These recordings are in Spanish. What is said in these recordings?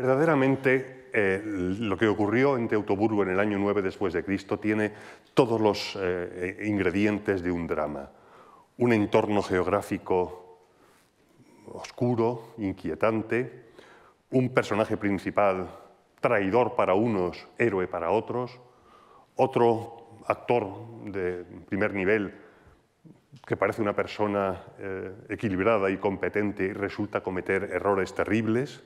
Verdaderamente, eh, lo que ocurrió en Teutoburgo en el año 9 después de Cristo tiene todos los eh, ingredientes de un drama. Un entorno geográfico oscuro, inquietante, un personaje principal traidor para unos, héroe para otros, otro actor de primer nivel que parece una persona eh, equilibrada y competente y resulta cometer errores terribles,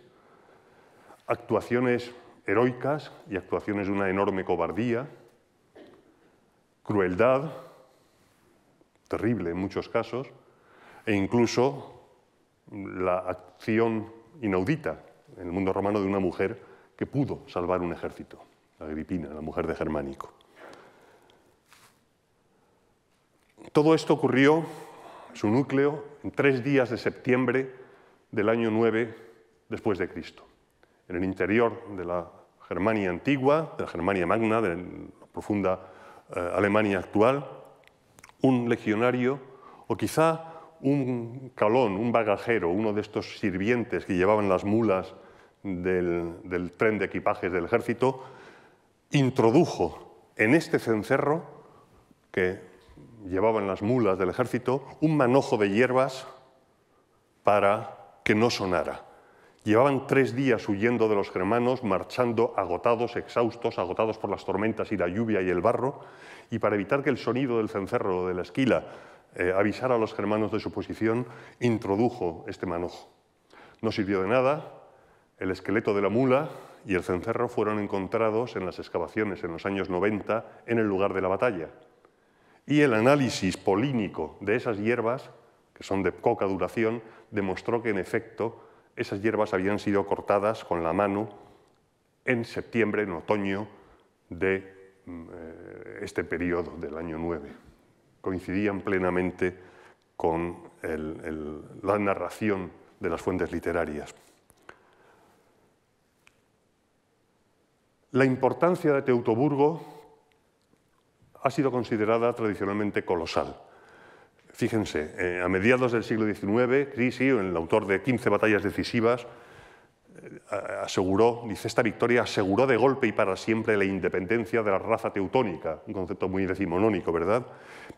actuaciones heroicas y actuaciones de una enorme cobardía, crueldad, terrible en muchos casos, e incluso la acción inaudita en el mundo romano de una mujer que pudo salvar un ejército, Agripina, la mujer de Germánico. Todo esto ocurrió, en su núcleo, en tres días de septiembre del año 9 después de Cristo en el interior de la Germania antigua, de la Germania magna, de la profunda eh, Alemania actual, un legionario o quizá un calón, un bagajero, uno de estos sirvientes que llevaban las mulas del, del tren de equipajes del ejército, introdujo en este cencerro que llevaban las mulas del ejército un manojo de hierbas para que no sonara. Llevaban tres días huyendo de los germanos, marchando agotados, exhaustos, agotados por las tormentas y la lluvia y el barro, y para evitar que el sonido del cencerro o de la esquila eh, avisara a los germanos de su posición, introdujo este manojo. No sirvió de nada, el esqueleto de la mula y el cencerro fueron encontrados en las excavaciones en los años 90 en el lugar de la batalla. Y el análisis polínico de esas hierbas, que son de poca duración, demostró que en efecto esas hierbas habían sido cortadas con la mano en septiembre, en otoño de mm, eh, este periodo del año 9. Coincidían plenamente con la narración de las fuentes literarias. La importancia de Teutoburgo ha sido considerada tradicionalmente colosal. Fíjense, eh, a mediados del siglo XIX, Crisi, el autor de 15 batallas decisivas, eh, aseguró, dice, esta victoria aseguró de golpe y para siempre la independencia de la raza teutónica, un concepto muy decimonónico, ¿verdad?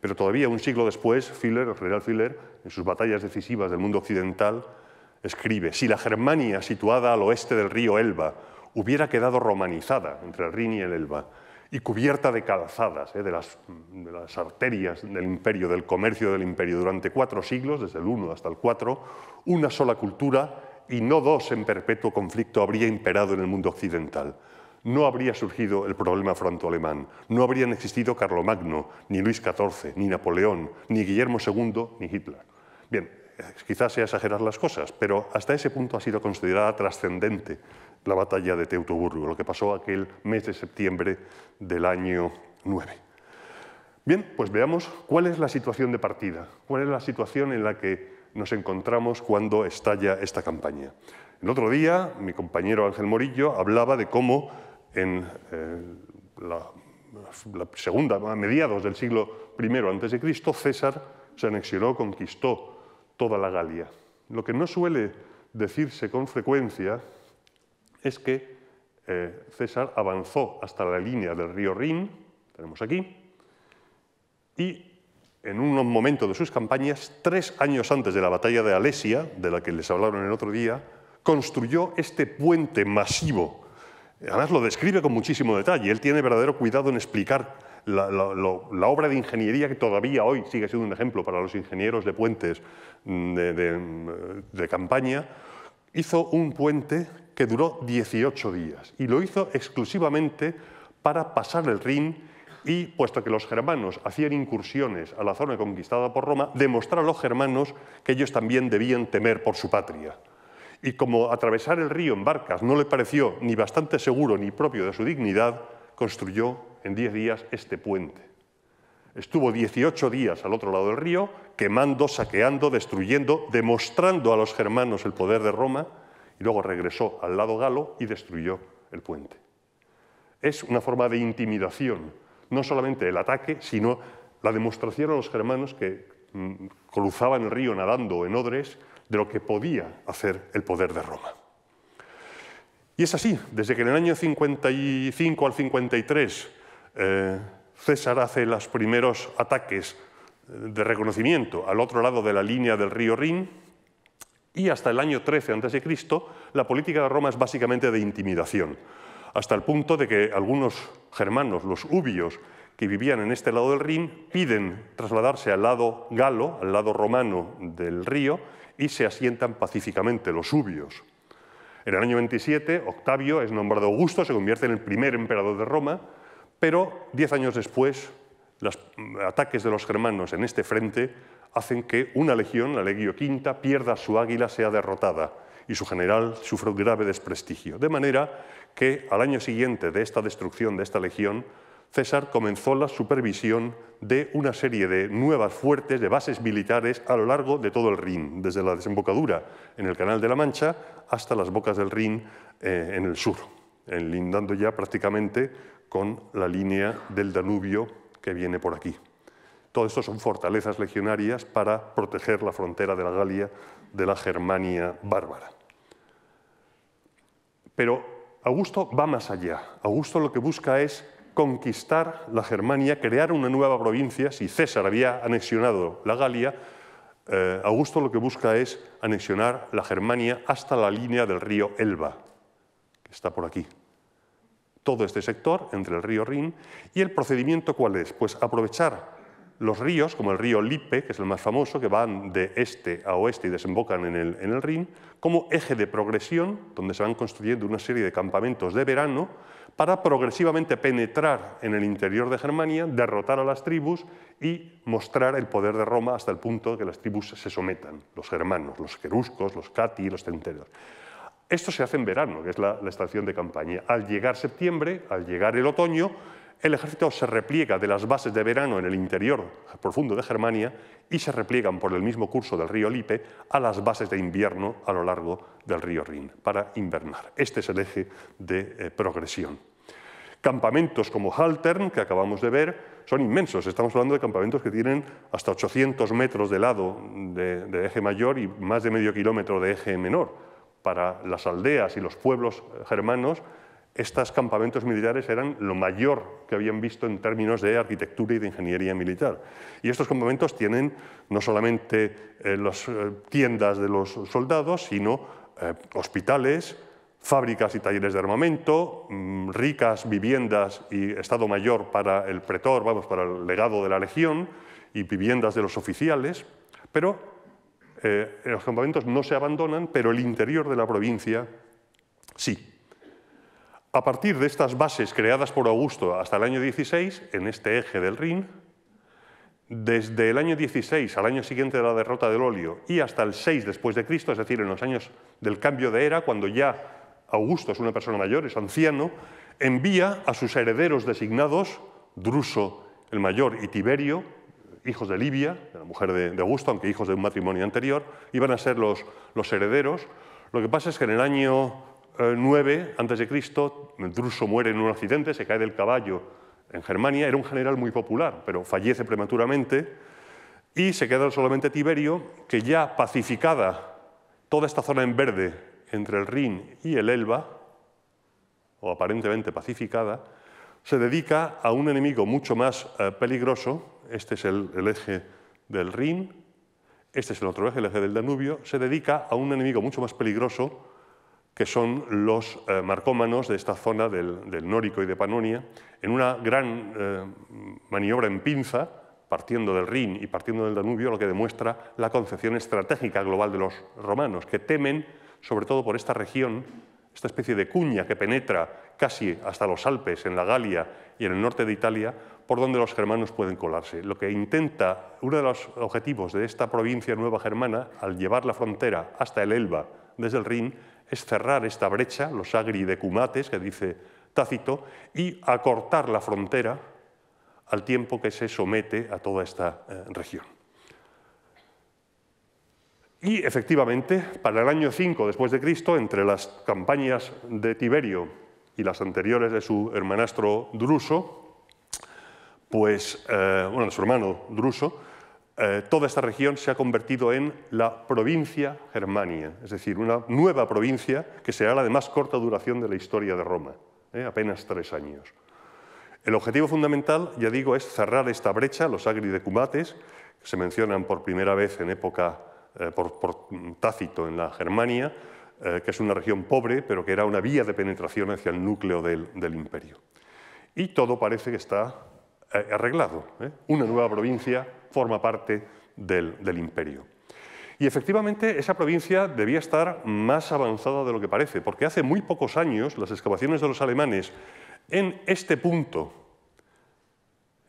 Pero todavía un siglo después, Filler, el general Filler, en sus batallas decisivas del mundo occidental, escribe, si la Germania situada al oeste del río Elba hubiera quedado romanizada entre el Rin y el Elba, y cubierta de calzadas, ¿eh? de, las, arterias del imperio, del comercio del imperio, durante cuatro siglos, desde el 1 hasta el 4, una sola cultura y no dos en perpetuo conflicto habría imperado en el mundo occidental. No habría surgido el problema franco-alemán, no habrían existido Carlomagno, ni Luis XIV, ni Napoleón, ni Guillermo II, ni Hitler. Bien, eh, quizás sea exagerar las cosas, pero hasta ese punto ha sido considerada trascendente la batalla de Teutoburgo, lo que pasó aquel mes de septiembre del año 9. Bien, pues veamos cuál es la situación de partida, cuál es la situación en la que nos encontramos cuando estalla esta campaña. El otro día, mi compañero Ángel Morillo hablaba de cómo en eh, la, segunda, a mediados del siglo I a.C., César se anexionó, conquistó toda la Galia. Lo que no suele decirse con frecuencia es que eh, César avanzó hasta la línea del río Rin, tenemos aquí, y en un momento de sus campañas, tres años antes de la batalla de Alesia, de la que les hablaron el otro día, construyó este puente masivo. Además lo describe con muchísimo detalle. Él tiene verdadero cuidado en explicar la, obra de ingeniería que todavía hoy sigue siendo un ejemplo para los ingenieros de puentes mm, mm, de, campaña, hizo un puente que duró 18 días y lo hizo exclusivamente para pasar el Rin y, puesto que los germanos hacían incursiones a la zona conquistada por Roma, demostrar a los germanos que ellos también debían temer por su patria. Y como atravesar el río en barcas no le pareció ni bastante seguro ni propio de su dignidad, construyó en 10 días este puente. Estuvo 18 días al otro lado del río, quemando, saqueando, destruyendo, demostrando a los germanos el poder de Roma, y luego regresó al lado galo y destruyó el puente. Es una forma de intimidación, no solamente el ataque, sino la demostración a los germanos que mm, cruzaban el río nadando en odres de lo que podía hacer el poder de Roma. Y es así, desde que en el año 55 al 53 eh, César hace los primeros ataques de reconocimiento al otro lado de la línea del río Rin y hasta el año 13 a.C. la política de Roma es básicamente de intimidación, hasta el punto de que algunos germanos, los ubios, que vivían en este lado del Rin, piden trasladarse al lado galo, al lado romano del río, y se asientan pacíficamente los ubios. En el año 27, Octavio es nombrado Augusto, se convierte en el primer emperador de Roma, pero diez años después, los mm, ataques de los germanos en este frente hacen que una legión, la Legio Quinta, pierda su águila, sea derrotada y su general sufre un grave desprestigio. De manera que al año siguiente de esta destrucción de esta legión, César comenzó la supervisión de una serie de nuevas fuertes, de bases militares a lo largo de todo el Rin, desde la desembocadura en el Canal de la Mancha hasta las bocas del Rin eh, en el sur, lindando ya prácticamente con la línea del Danubio que viene por aquí. Todo esto son fortalezas legionarias para proteger la frontera de la Galia de la Germania bárbara. Pero Augusto va más allá. Augusto lo que busca es conquistar la Germania, crear una nueva provincia. Si César había anexionado la Galia, eh, Augusto lo que busca es anexionar la Germania hasta la línea del río Elba, que está por aquí, todo este sector entre el río Rin. ¿Y el procedimiento cuál es? Pues aprovechar los ríos, como el río Lippe, que es el más famoso, que van de este a oeste y desembocan en el, en Rin, como eje de progresión, donde se van construyendo una serie de campamentos de verano para progresivamente penetrar en el interior de Germania, derrotar a las tribus y mostrar el poder de Roma hasta el punto de que las tribus se sometan, los germanos, los queruscos, los cati, los centeros. Esto se hace en verano, que es la, estación de campaña. Al llegar septiembre, al llegar el otoño, el ejército se repliega de las bases de verano en el interior profundo de Germania y se repliegan por el mismo curso del río Lippe a las bases de invierno a lo largo del río Rin para invernar. Este es el eje de eh, progresión. Campamentos como Haltern, que acabamos de ver, son inmensos. Estamos hablando de campamentos que tienen hasta 800 metros de lado de eje mayor y más de medio kilómetro de eje menor para las aldeas y los pueblos germanos, estos campamentos militares eran lo mayor que habían visto en términos de arquitectura y de ingeniería militar. Y estos campamentos tienen no solamente eh, las eh, tiendas de los soldados, sino eh, hospitales, fábricas y talleres de armamento, mm, ricas viviendas y estado mayor para el pretor, vamos, para el legado de la legión y viviendas de los oficiales, pero eh, los campamentos no se abandonan, pero el interior de la provincia sí. A partir de estas bases creadas por Augusto hasta el año 16, en este eje del Rin, desde el año 16 al año siguiente de la derrota del Olio y hasta el 6 después de Cristo, es decir, en los años del cambio de era, cuando ya Augusto es una persona mayor, es anciano, envía a sus herederos designados, Druso el mayor y Tiberio, hijos de Libia, de la mujer de, Augusto, aunque hijos de un matrimonio anterior, iban a ser los, herederos. Lo que pasa es que en el año eh, antes 9 a.C., Druso muere en un accidente, se cae del caballo en Germania, era un general muy popular, pero fallece prematuramente, y se queda solamente Tiberio, que ya pacificada toda esta zona en verde entre el Rin y el Elba, o aparentemente pacificada, se dedica a un enemigo mucho más eh, peligroso, este es el, eje del Rin, este es el otro eje, el eje del Danubio, se dedica a un enemigo mucho más peligroso, que son los eh, marcómanos de esta zona del, Nórico y de Panonia, en una gran eh, maniobra en pinza, partiendo del Rin y partiendo del Danubio, lo que demuestra la concepción estratégica global de los romanos, que temen, sobre todo por esta región, esta especie de cuña que penetra casi hasta los Alpes, en la Galia y en el norte de Italia, por donde los germanos pueden colarse. Lo que intenta, uno de los objetivos de esta provincia nueva germana, al llevar la frontera hasta el Elba desde el Rin, es cerrar esta brecha, los agri de cumates, que dice Tácito, y acortar la frontera al tiempo que se somete a toda esta eh, región. Y efectivamente, para el año 5 después de Cristo, entre las campañas de Tiberio y las anteriores de su hermanastro Druso, pues, eh, bueno, de su hermano Druso, eh, toda esta región se ha convertido en la provincia Germania, es decir, una nueva provincia que será la de más corta duración de la historia de Roma, ¿eh? apenas tres años. El objetivo fundamental, ya digo, es cerrar esta brecha, los agri de que se mencionan por primera vez en época eh, por, Tácito en la Germania, eh, que es una región pobre, pero que era una vía de penetración hacia el núcleo del, imperio. Y todo parece que está eh, arreglado. Una nueva provincia forma parte del imperio. Y efectivamente esa provincia debía estar más avanzada de lo que parece, porque hace muy pocos años las excavaciones de los alemanes en este punto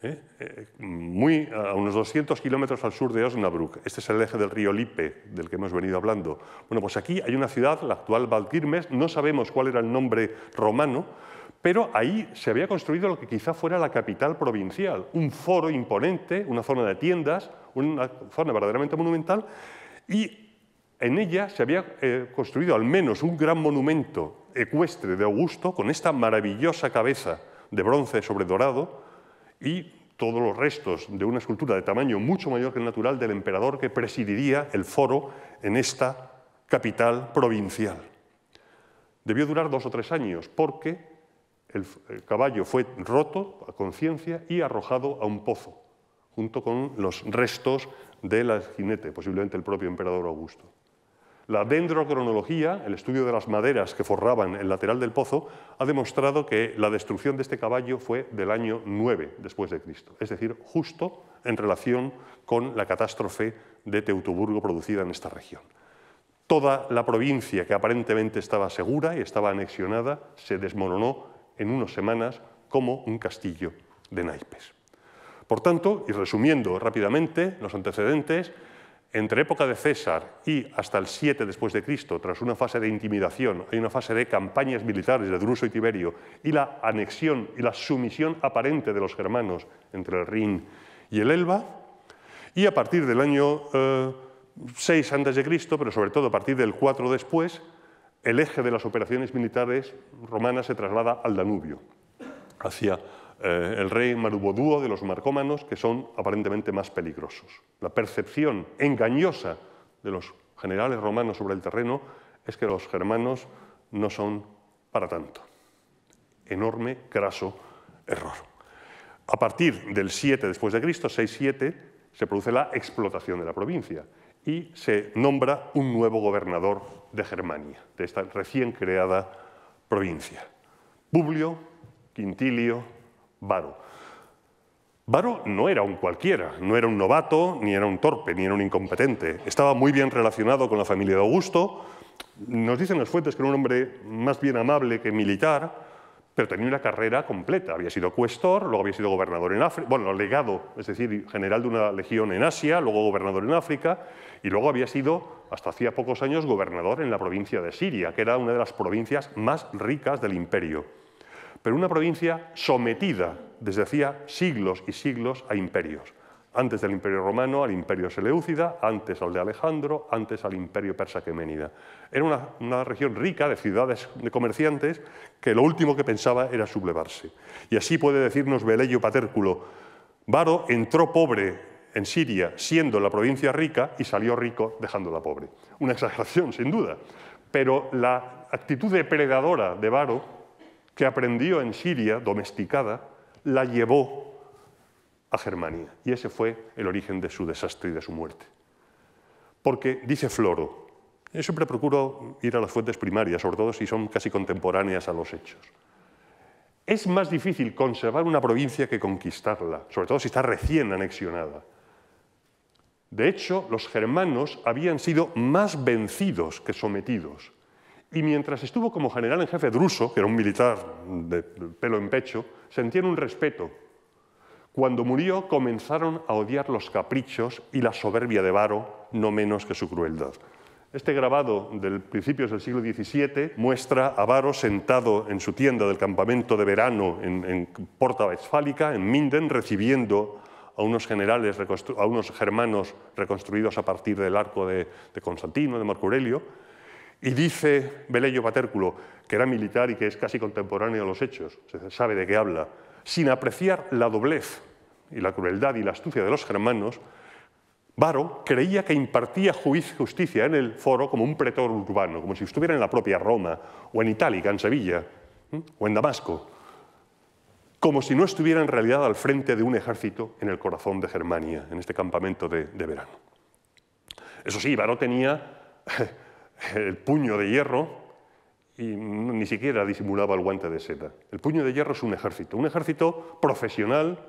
¿eh? Eh, muy, a unos 200 kilómetros al sur de Osnabrück. Este es el eje del río Lippe, del que hemos venido hablando. Bueno, pues aquí hay una ciudad, la actual Valkirmes, no sabemos cuál era el nombre romano, pero ahí se había construido lo que quizá fuera la capital provincial, un foro imponente, una zona de tiendas, una zona verdaderamente monumental, y en ella se había eh, construido al menos un gran monumento ecuestre de Augusto con esta maravillosa cabeza de bronce sobre dorado, y todos los restos de una escultura de tamaño mucho mayor que el natural del emperador que presidiría el foro en esta capital provincial. Debió durar dos o tres años porque el caballo fue roto a conciencia y arrojado a un pozo, junto con los restos del jinete, posiblemente el propio emperador Augusto. La dendrocronología, el estudio de las maderas que forraban el lateral del pozo, ha demostrado que la destrucción de este caballo fue del año 9 después de Cristo, es decir, justo en relación con la catástrofe de Teutoburgo producida en esta región. Toda la provincia que aparentemente estaba segura y estaba anexionada se desmoronó en unas semanas como un castillo de naipes. Por tanto, y resumiendo rápidamente los antecedentes, entre época de César y hasta el 7 después de Cristo, tras una fase de intimidación, hay una fase de campañas militares de Druso y Tiberio y la anexión y la sumisión aparente de los germanos entre el Rin y el Elba. Y a partir del año eh, antes 6 Cristo, pero sobre todo a partir del 4 después, el eje de las operaciones militares romanas se traslada al Danubio, hacia eh, el rey Maruboduo de los marcómanos, que son aparentemente más peligrosos. La percepción engañosa de los generales romanos sobre el terreno es que los germanos no son para tanto. Enorme, graso error. A partir del 7 después de Cristo, 6-7, se produce la explotación de la provincia y se nombra un nuevo gobernador de Germania, de esta recién creada provincia. Publio Quintilio Varo. Varo no era un cualquiera, no era un novato, ni era un torpe, ni era un incompetente. Estaba muy bien relacionado con la familia de Augusto. Nos dicen las fuentes que era un hombre más bien amable que militar, pero tenía una carrera completa. Había sido cuestor, luego había sido gobernador en África, bueno, legado, es decir, general de una legión en Asia, luego gobernador en África, y luego había sido, hasta hacía pocos años, gobernador en la provincia de Siria, que era una de las provincias más ricas del imperio pero una provincia sometida desde hacía siglos y siglos a imperios. Antes del Imperio Romano, al Imperio Seleucida, antes al de Alejandro, antes al Imperio Persa Queménida. Era una, región rica de ciudades de comerciantes que lo último que pensaba era sublevarse. Y así puede decirnos Beleyo Patérculo, Varo entró pobre en Siria siendo la provincia rica y salió rico dejándola pobre. Una exageración, sin duda, pero la actitud depredadora de Varo que aprendió en Siria, domesticada, la llevó a Germania. Y ese fue el origen de su desastre y de su muerte. Porque dice Floro, yo siempre procuro ir a las fuentes primarias, sobre todo si son casi contemporáneas a los hechos. Es más difícil conservar una provincia que conquistarla, sobre todo si está recién anexionada. De hecho, los germanos habían sido más vencidos que sometidos. Y mientras estuvo como general en jefe druso, que era un militar de pelo en pecho, sentían un respeto. Cuando murió comenzaron a odiar los caprichos y la soberbia de Varo, no menos que su crueldad. Este grabado del principios del siglo XVII muestra a Varo sentado en su tienda del campamento de verano en, Porta Westfálica, en Minden, recibiendo a unos a unos germanos reconstruidos a partir del arco de, de Constantino, de Marco y dice Belello Patérculo, que era militar y que es casi contemporáneo de los hechos, se sabe de qué habla, sin apreciar la doblez y la crueldad y la astucia de los germanos, Varo creía que impartía justicia en el foro como un pretor urbano, como si estuviera en la propia Roma, o en Itálica, en Sevilla, o en Damasco, como si no estuviera en realidad al frente de un ejército en el corazón de Germania, en este campamento de, de verano. Eso sí, Varo tenía el puño de hierro y ni siquiera disimulaba el guante de seda. El puño de hierro es un ejército, un ejército profesional,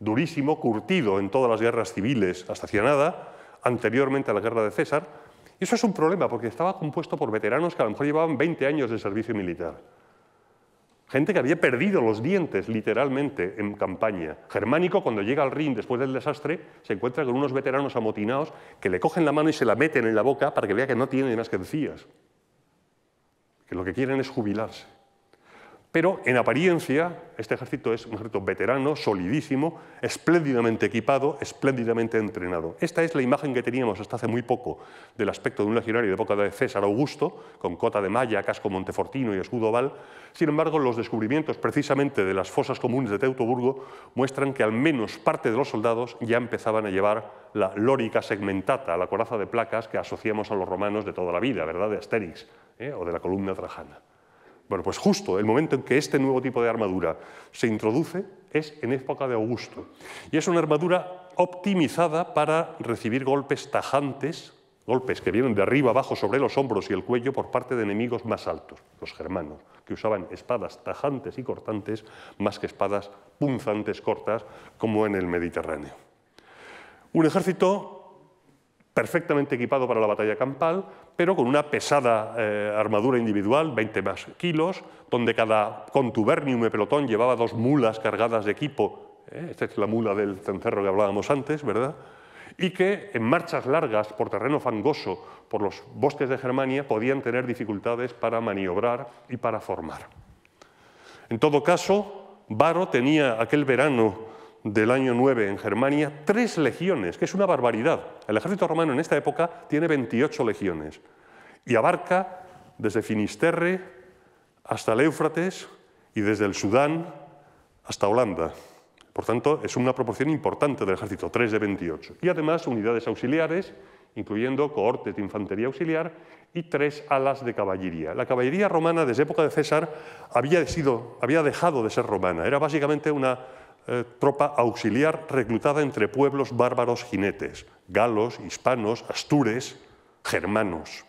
durísimo, curtido en todas las guerras civiles hasta nada, anteriormente a la guerra de César. Y eso es un problema porque estaba compuesto por veteranos que a lo mejor llevaban 20 años de servicio militar. Gente que había perdido los dientes, literalmente, en campaña. Germánico, cuando llega al Rin después del desastre, se encuentra con unos veteranos amotinados que le cogen la mano y se la meten en la boca para que vea que no tiene más que encías. Que lo que quieren es jubilarse. Pero en apariencia, este ejército es un ejército veterano, solidísimo, espléndidamente equipado, espléndidamente entrenado. Esta es la imagen que teníamos hasta hace muy poco del aspecto de un legionario de época de César Augusto, con cota de malla, casco montefortino y escudo oval. Sin embargo, los descubrimientos precisamente de las fosas comunes de Teutoburgo muestran que al menos parte de los soldados ya empezaban a llevar la lórica segmentata, la coraza de placas que asociamos a los romanos de toda la vida, ¿verdad? De Asterix ¿eh? o de la columna trajana. Bueno, pues justo el momento en que este nuevo tipo de armadura se introduce es en época de Augusto. Y es una armadura optimizada para recibir golpes tajantes, golpes que vienen de arriba abajo sobre los hombros y el cuello por parte de enemigos más altos, los germanos, que usaban espadas tajantes y cortantes más que espadas punzantes cortas como en el Mediterráneo. Un ejército perfectamente equipado para la batalla campal, pero con una pesada eh, armadura individual, 20 más kilos, donde cada contubernium de pelotón llevaba dos mulas cargadas de equipo, eh, esta es la mula del cencerro que hablábamos antes, ¿verdad? Y que en marchas largas por terreno fangoso, por los bosques de Germania, podían tener dificultades para maniobrar y para formar. En todo caso, Varo tenía aquel verano del año 9 en Germania tres legiones, que es una barbaridad. El ejército romano en esta época tiene 28 legiones y abarca desde Finisterre hasta el Éufrates y desde el Sudán hasta Holanda. Por tanto, es una proporción importante del ejército, 3 de 28. Y además unidades auxiliares, incluyendo cohortes de infantería auxiliar y tres alas de caballería. La caballería romana desde época de César había, sido, había dejado de ser romana, era básicamente una eh, tropa auxiliar reclutada entre pueblos bárbaros jinetes, galos, hispanos, astures, germanos.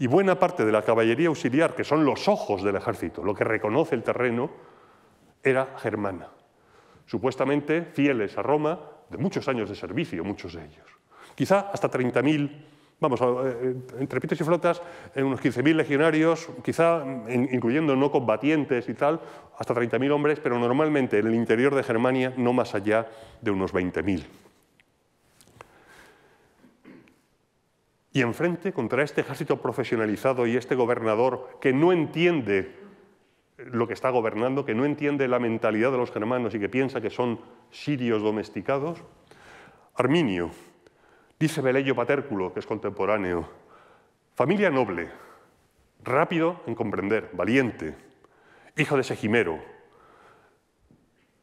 Y buena parte de la caballería auxiliar, que son los ojos del ejército, lo que reconoce el terreno, era germana. Supuestamente fieles a Roma, de muchos años de servicio, muchos de ellos. Quizá hasta 30.000 vamos, eh, entre pitos y flotas, unos 15.000 legionarios, quizá incluyendo no combatientes y tal, hasta 30.000 hombres, pero normalmente en el interior de Germania no más allá de unos 20.000. Y enfrente, contra este ejército profesionalizado y este gobernador que no entiende lo que está gobernando, que no entiende la mentalidad de los germanos y que piensa que son sirios domesticados, Arminio, Dice Velello Patérculo, que es contemporáneo, familia noble, rápido en comprender, valiente, hijo de Sejimero,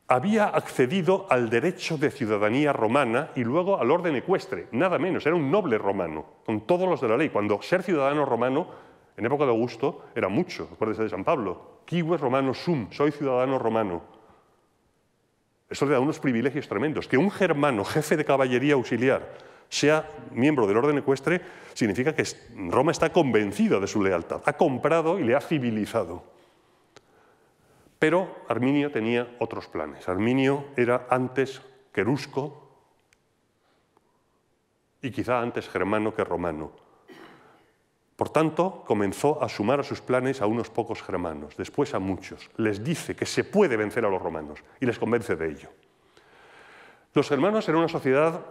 había accedido al derecho de ciudadanía romana y luego al orden ecuestre, nada menos, era un noble romano, con todos los de la ley, cuando ser ciudadano romano en época de Augusto era mucho, acuérdese de San Pablo, es romano sum, soy ciudadano romano. Eso le da unos privilegios tremendos, que un germano, jefe de caballería auxiliar, sea miembro del orden ecuestre, significa que Roma está convencida de su lealtad, ha comprado y le ha civilizado. Pero Arminio tenía otros planes. Arminio era antes querusco y quizá antes germano que romano. Por tanto, comenzó a sumar a sus planes a unos pocos germanos, después a muchos. Les dice que se puede vencer a los romanos y les convence de ello. Los germanos eran una sociedad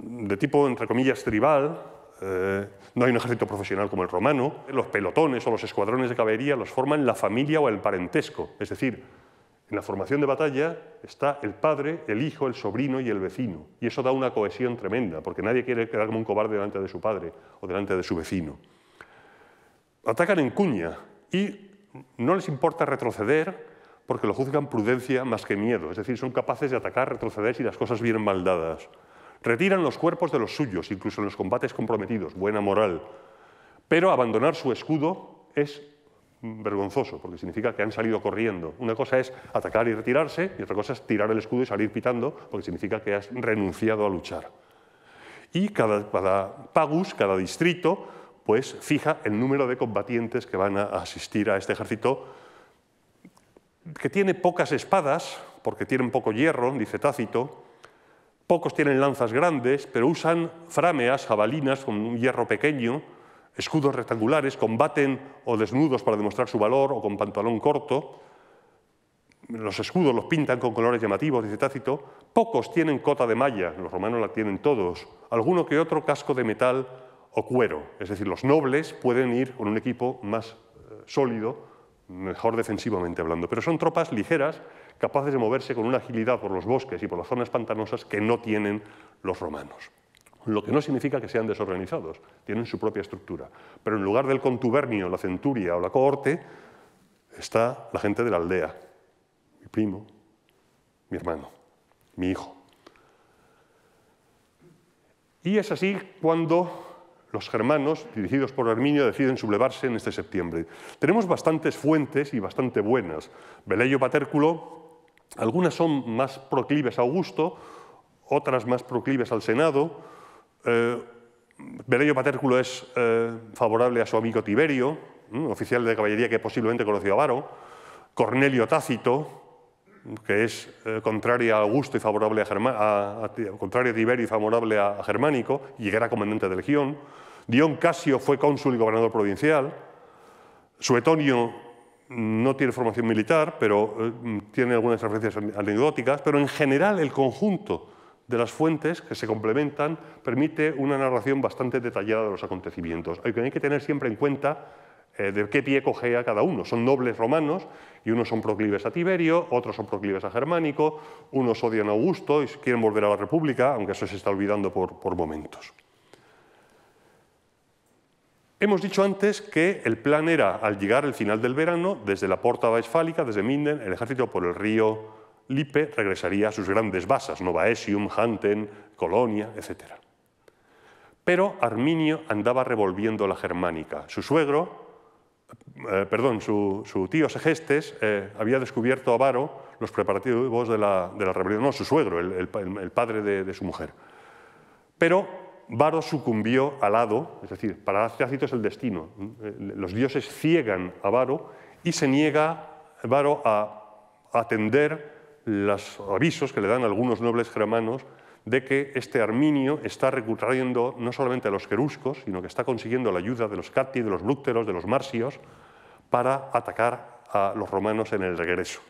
de tipo, entre comillas, tribal, eh, no hay un ejército profesional como el romano, los pelotones o los escuadrones de caballería los forman la familia o el parentesco, es decir, en la formación de batalla está el padre, el hijo, el sobrino y el vecino, y eso da una cohesión tremenda, porque nadie quiere quedar como un cobarde delante de su padre o delante de su vecino. Atacan en cuña y no les importa retroceder porque lo juzgan prudencia más que miedo, es decir, son capaces de atacar, retroceder si las cosas vienen mal dadas. Retiran los cuerpos de los suyos, incluso en los combates comprometidos, buena moral. Pero abandonar su escudo es vergonzoso, porque significa que han salido corriendo. Una cosa es atacar y retirarse, y otra cosa es tirar el escudo y salir pitando, porque significa que has renunciado a luchar. Y cada, pagus, cada distrito, pues fija el número de combatientes que van a asistir a este ejército, que tiene pocas espadas, porque tienen poco hierro, dice Tácito, Pocos tienen lanzas grandes, pero usan frámeas, jabalinas con un hierro pequeño, escudos rectangulares, combaten o desnudos para demostrar su valor o con pantalón corto. Los escudos los pintan con colores llamativos, dice Tácito. Pocos tienen cota de malla, los romanos la tienen todos. Alguno que otro casco de metal o cuero. Es decir, los nobles pueden ir con un equipo más eh, sólido, mejor defensivamente hablando. Pero son tropas ligeras capaces de moverse con una agilidad por los bosques y por las zonas pantanosas que no tienen los romanos. Lo que no significa que sean desorganizados, tienen su propia estructura. Pero en lugar del contubernio, la centuria o la cohorte, está la gente de la aldea, mi primo, mi hermano, mi hijo. Y es así cuando los germanos, dirigidos por Arminio, deciden sublevarse en este septiembre. Tenemos bastantes fuentes y bastante buenas. Beleyo Patérculo algunas son más proclives a Augusto, otras más proclives al Senado. Eh, Patérculo es eh, favorable a su amigo Tiberio, mm, oficial de caballería que posiblemente conoció a Varo. Cornelio Tácito, que es eh, contrario a Augusto y favorable a, y favorable a, Germánico, y era comandante de legión. Dion Casio fue cónsul y gobernador provincial. Suetonio no tiene formación militar, pero eh, tiene algunas referencias anecdóticas, pero en general el conjunto de las fuentes que se complementan permite una narración bastante detallada de los acontecimientos. Hay que tener siempre en cuenta eh, de qué pie cogea cada uno. Son nobles romanos y unos son proclives a Tiberio, otros son proclives a Germánico, unos odian a Augusto y quieren volver a la República, aunque eso se está olvidando por, por momentos. Hemos dicho antes que el plan era, al llegar el final del verano, desde la Porta Baesfálica, desde Minden, el ejército por el río Lippe regresaría a sus grandes basas, Novaesium, Hanten, Colonia, etc. Pero Arminio andaba revolviendo la germánica. Su suegro, eh, perdón, su, tío Segestes eh, había descubierto a Varo los preparativos de la, rebelión, no, su suegro, el, padre de, de su mujer. Pero Varo sucumbió al hado, es decir, para es el destino. Los dioses ciegan a Varo y se niega Varo a atender los avisos que le dan algunos nobles germanos de que este Arminio está recurriendo no solamente a los queruscos, sino que está consiguiendo la ayuda de los cati, de los Blúcteros, de los Marsios, para atacar a los romanos en el regreso.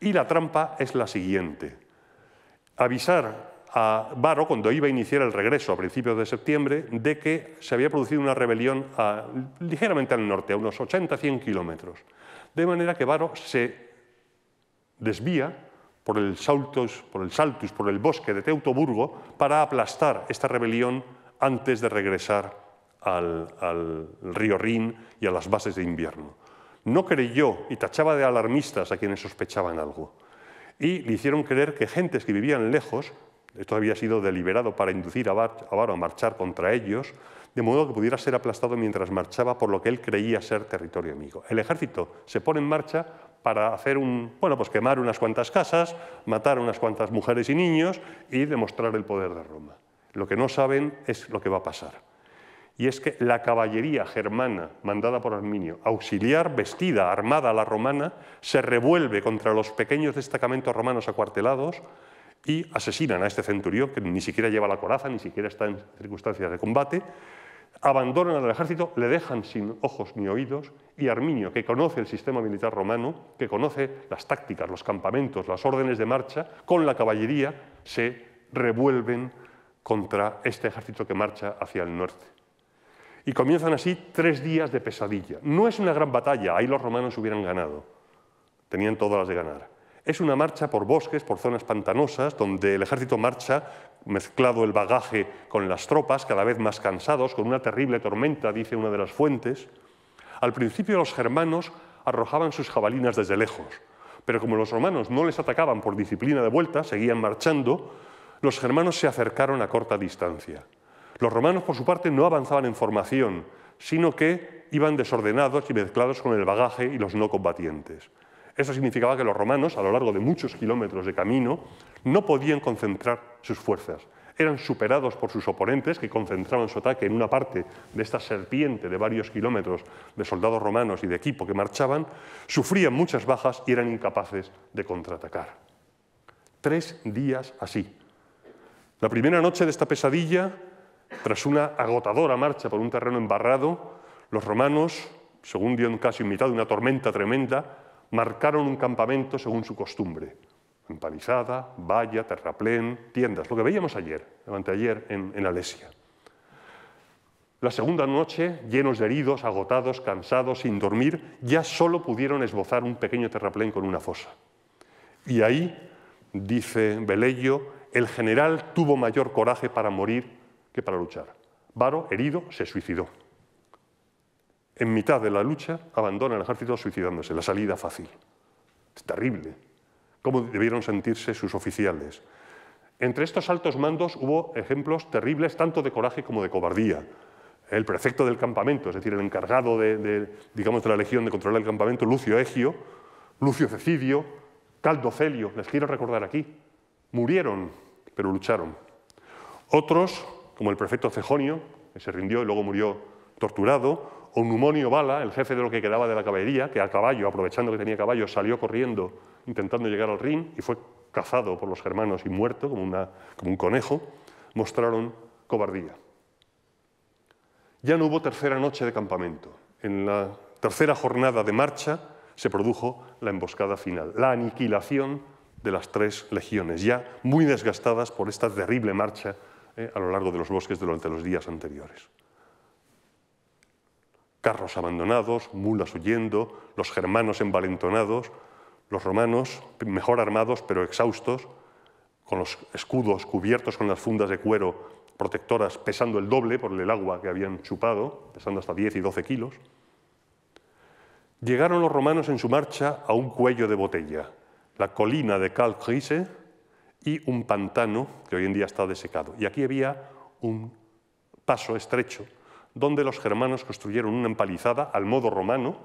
Y la trampa es la siguiente. Avisar a Varo, cuando iba a iniciar el regreso a principios de septiembre, de que se había producido una rebelión ligeramente al norte, a unos 80-100 kilómetros. De manera que Varo se desvía por el, saltus, por el bosque de Teutoburgo, para aplastar esta rebelión antes de regresar al, al río Rin y a las bases de invierno. No creyó y tachaba de alarmistas a quienes sospechaban algo. Y le hicieron creer que gentes que vivían lejos esto había sido deliberado para inducir a Varo a marchar contra ellos, de modo que pudiera ser aplastado mientras marchaba por lo que él creía ser territorio amigo. El ejército se pone en marcha para hacer un, bueno, pues quemar unas cuantas casas, matar unas cuantas mujeres y niños y demostrar el poder de Roma. Lo que no saben es lo que va a pasar. Y es que la caballería germana, mandada por Arminio, auxiliar, vestida, armada a la romana, se revuelve contra los pequeños destacamentos romanos acuartelados, y asesinan a este centurión que ni siquiera lleva la coraza, ni siquiera está en circunstancias de combate, abandonan al ejército, le dejan sin ojos ni oídos y Arminio, que conoce el sistema militar romano, que conoce las tácticas, los campamentos, las órdenes de marcha, con la caballería se revuelven contra este ejército que marcha hacia el norte. Y comienzan así tres días de pesadilla. No es una gran batalla, ahí los romanos hubieran ganado, tenían todas las de ganar es una marcha por bosques, por zonas pantanosas, donde el ejército marcha mezclado el bagaje con las tropas, cada vez más cansados, con una terrible tormenta, dice una de las fuentes. Al principio los germanos arrojaban sus jabalinas desde lejos, pero como los romanos no les atacaban por disciplina de vuelta, seguían marchando, los germanos se acercaron a corta distancia. Los romanos, por su parte, no avanzaban en formación, sino que iban desordenados y mezclados con el bagaje y los no combatientes. Eso significaba que los romanos, a lo largo de muchos kilómetros de camino, no podían concentrar sus fuerzas. Eran superados por sus oponentes que concentraban su ataque en una parte de esta serpiente de varios kilómetros de soldados romanos y de equipo que marchaban, sufrían muchas bajas y eran incapaces de contraatacar. Tres días así. La primera noche de esta pesadilla, tras una agotadora marcha por un terreno embarrado, los romanos, según dio casi en mitad de una tormenta tremenda, marcaron un campamento según su costumbre. empalizada, valla, terraplén, tiendas, lo que veíamos ayer, durante ayer en, Alesia. La segunda noche, llenos de heridos, agotados, cansados, sin dormir, ya solo pudieron esbozar un pequeño terraplén con una fosa. Y ahí, dice Belello, el general tuvo mayor coraje para morir que para luchar. Varo, herido, se suicidó en mitad de la lucha, abandona el ejército suicidándose, la salida fácil. Es terrible. ¿Cómo debieron sentirse sus oficiales? Entre estos altos mandos hubo ejemplos terribles tanto de coraje como de cobardía. El prefecto del campamento, es decir, el encargado de, digamos, de la legión de controlar el campamento, Lucio Egio, Lucio Cecidio, Caldo Celio, les quiero recordar aquí, murieron, pero lucharon. Otros, como el prefecto Cejonio, que se rindió y luego murió torturado, o Numonio Bala, el jefe de lo que quedaba de la caballería, que a caballo, aprovechando que tenía caballo, salió corriendo intentando llegar al Rin y fue cazado por los germanos y muerto como, un conejo, mostraron cobardía. Ya no hubo tercera noche de campamento. En la tercera jornada de marcha se produjo la emboscada final, la aniquilación de las tres legiones, ya muy desgastadas por esta terrible marcha eh, a lo largo de los bosques durante los días anteriores carros abandonados, mulas huyendo, los germanos envalentonados, los romanos mejor armados pero exhaustos, con los escudos cubiertos con las fundas de cuero protectoras pesando el doble por el agua que habían chupado, pesando hasta 10 y 12 kilos. Llegaron los romanos en su marcha a un cuello de botella, la colina de Calcrise y un pantano que hoy en día está desecado. Y aquí había un paso estrecho donde los germanos construyeron una empalizada al modo romano,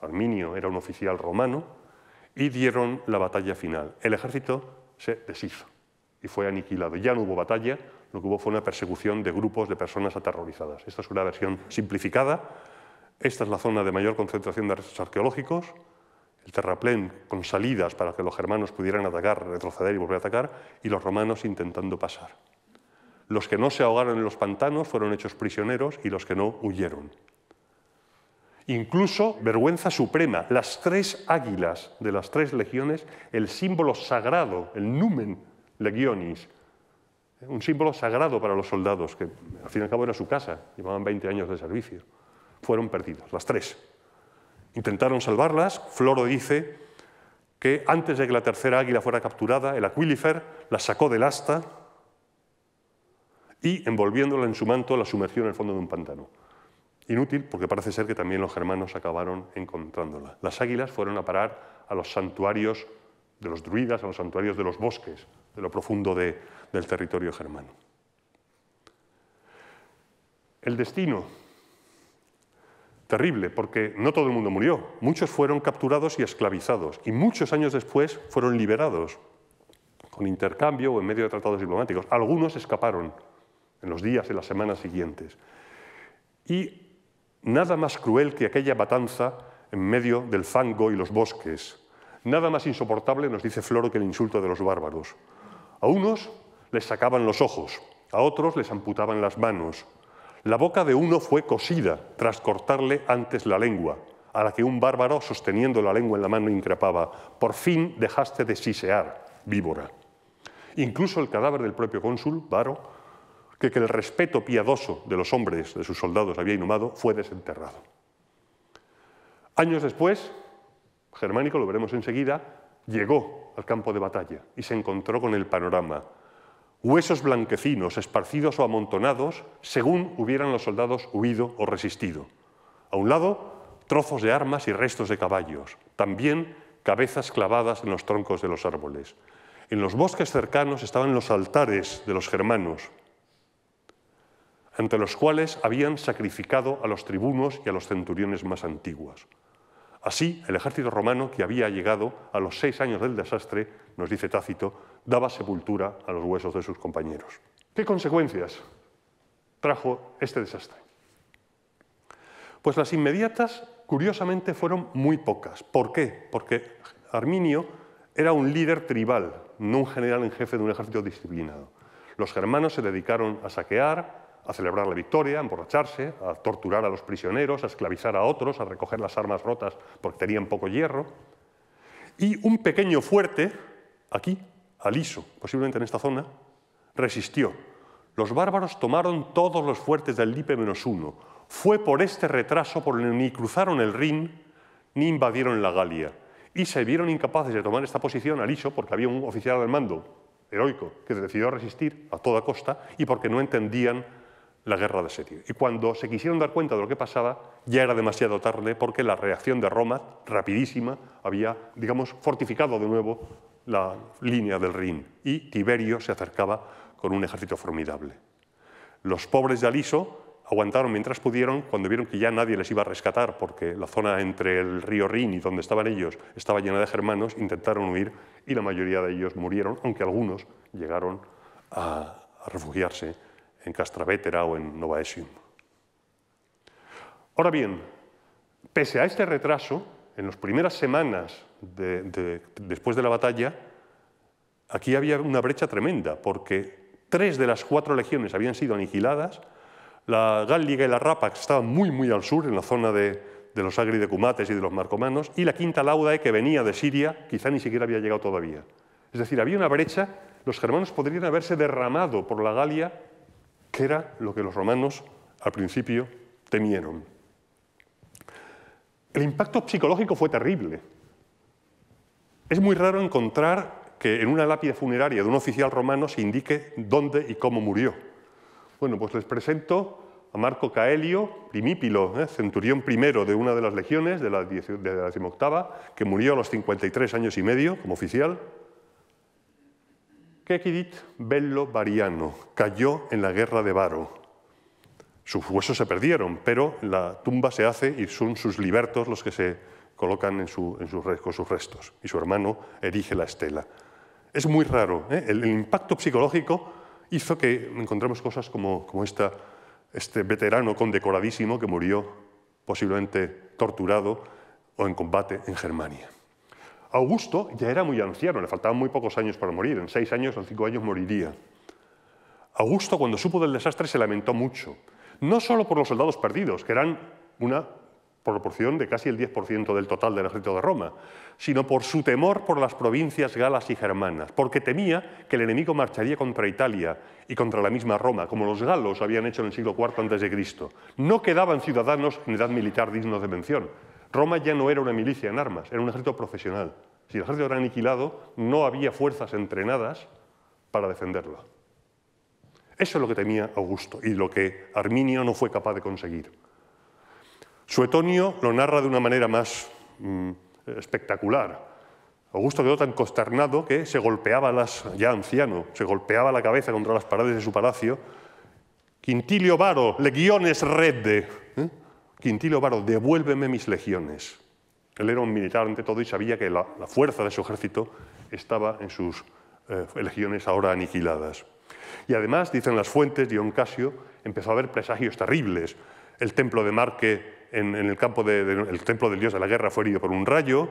Arminio era un oficial romano, y dieron la batalla final. El ejército se deshizo y fue aniquilado. Ya no hubo batalla, lo que hubo fue una persecución de grupos de personas aterrorizadas. Esta es una versión simplificada. Esta es la zona de mayor concentración de restos arqueológicos, el terraplén con salidas para que los germanos pudieran atacar, retroceder y volver a atacar, y los romanos intentando pasar. Los que no se ahogaron en los pantanos fueron hechos prisioneros y los que no huyeron. Incluso vergüenza suprema, las tres águilas de las tres legiones, el símbolo sagrado, el numen legionis, un símbolo sagrado para los soldados, que al fin y al cabo era su casa, llevaban 20 años de servicio, fueron perdidos las tres. Intentaron salvarlas, Floro dice que antes de que la tercera águila fuera capturada, el aquilifer la sacó del asta y envolviéndola en su manto la sumergió en el fondo de un pantano. Inútil porque parece ser que también los germanos acabaron encontrándola. Las águilas fueron a parar a los santuarios de los druidas, a los santuarios de los bosques, de lo profundo del territorio germano. El destino, terrible, porque no todo el mundo murió. Muchos fueron capturados y esclavizados, y muchos años después fueron liberados, con intercambio o en medio de tratados diplomáticos. Algunos escaparon, en los días y las semanas siguientes. Y nada más cruel que aquella matanza en medio del fango y los bosques. Nada más insoportable, nos dice Floro, que el insulto de los bárbaros. A unos les sacaban los ojos, a otros les amputaban las manos. La boca de uno fue cosida tras cortarle antes la lengua, a la que un bárbaro, sosteniendo la lengua en la mano, increpaba. Por fin dejaste de sisear, víbora. Incluso el cadáver del propio cónsul, Varo, que, el respeto piadoso de los hombres, de sus soldados, había inhumado, fue desenterrado. Años después, Germánico, lo veremos enseguida, llegó al campo de batalla y se encontró con el panorama. Huesos blanquecinos, esparcidos o amontonados, según hubieran los soldados huido o resistido. A un lado, trozos de armas y restos de caballos, también cabezas clavadas en los troncos de los árboles. En los bosques cercanos estaban los altares de los germanos, ante los cuales habían sacrificado a los tribunos y a los centuriones más antiguos. Así, el ejército romano, que había llegado a los seis años del desastre, nos dice Tácito, daba sepultura a los huesos de sus compañeros. ¿Qué consecuencias trajo este desastre? Pues las inmediatas, curiosamente, fueron muy pocas. ¿Por qué? Porque Arminio era un líder tribal, no un general en jefe de un ejército disciplinado. Los germanos se dedicaron a saquear, a celebrar la victoria, a emborracharse, a torturar a los prisioneros, a esclavizar a otros, a recoger las armas rotas porque tenían poco hierro. Y un pequeño fuerte, aquí, al Iso, posiblemente en esta zona, resistió. Los bárbaros tomaron todos los fuertes del Lipe menos uno. Fue por este retraso por el que ni cruzaron el Rin ni invadieron la Galia. Y se vieron incapaces de tomar esta posición al Iso porque había un oficial del mando heroico que decidió resistir a toda costa y porque no entendían la guerra de asedio. Y cuando se quisieron dar cuenta de lo que pasaba, ya era demasiado tarde porque la reacción de Roma, rapidísima, había, digamos, fortificado de nuevo la línea del Rin y Tiberio se acercaba con un ejército formidable. Los pobres de Aliso aguantaron mientras pudieron cuando vieron que ya nadie les iba a rescatar porque la zona entre el río Rin y donde estaban ellos estaba llena de germanos, intentaron huir y la mayoría de ellos murieron, aunque algunos llegaron a refugiarse en Castravetera o en Novaesium. Ahora bien, pese a este retraso, en las primeras semanas después de la batalla, aquí había una brecha tremenda, porque tres de las cuatro legiones habían sido aniquiladas, la Gallica y la Rapa, que estaban muy, muy al sur, en la zona de, los agri de Cumates y de los marcomanos, y la quinta lauda, eh, que venía de Siria, quizá ni siquiera había llegado todavía. Es decir, había una brecha, los germanos podrían haberse derramado por la Galia que era lo que los romanos al principio temieron. El impacto psicológico fue terrible. Es muy raro encontrar que en una lápida funeraria de un oficial romano se indique dónde y cómo murió. Bueno, pues les presento a Marco Caelio, primípilo, ¿eh? centurión primero de una de las legiones, de la, decimoctava que murió a los 53 años y medio como oficial. Kekidit Bello Variano cayó en la guerra de Varo. Sus huesos se perdieron, pero la tumba se hace y son sus libertos los que se colocan en sus, con sus restos. Y su hermano erige la estela. Es muy raro. ¿eh? El, impacto psicológico hizo que encontremos cosas como, este veterano condecoradísimo que murió posiblemente torturado o en combate en Germania. Augusto ya era muy anciano, le faltaban muy pocos años para morir, en seis años o cinco años moriría. Augusto cuando supo del desastre se lamentó mucho, no solo por los soldados perdidos, que eran una proporción de casi el 10% del total del ejército de Roma, sino por su temor por las provincias galas y germanas, porque temía que el enemigo marcharía contra Italia y contra la misma Roma, como los galos habían hecho en el siglo IV a.C. No quedaban ciudadanos en edad militar dignos de mención, Roma ya no era una milicia en armas, era un ejército profesional. Si el ejército era aniquilado, no había fuerzas entrenadas para defenderlo. Eso es lo que temía Augusto y lo que Arminio no fue capaz de conseguir. Suetonio lo narra de una manera más mm, espectacular. Augusto quedó tan consternado que se golpeaba las, ya anciano, se golpeaba la cabeza contra las paredes de su palacio. Quintilio Varo, legiones redde, Quintilo Varo, devuélveme mis legiones. Él era un militar ante todo y sabía que la, fuerza de su ejército estaba en sus eh, legiones ahora aniquiladas. Y además, dicen las fuentes, Dion Casio empezó a ver presagios terribles. El templo de Marque, en, el campo de, templo del dios de la guerra, fue herido por un rayo.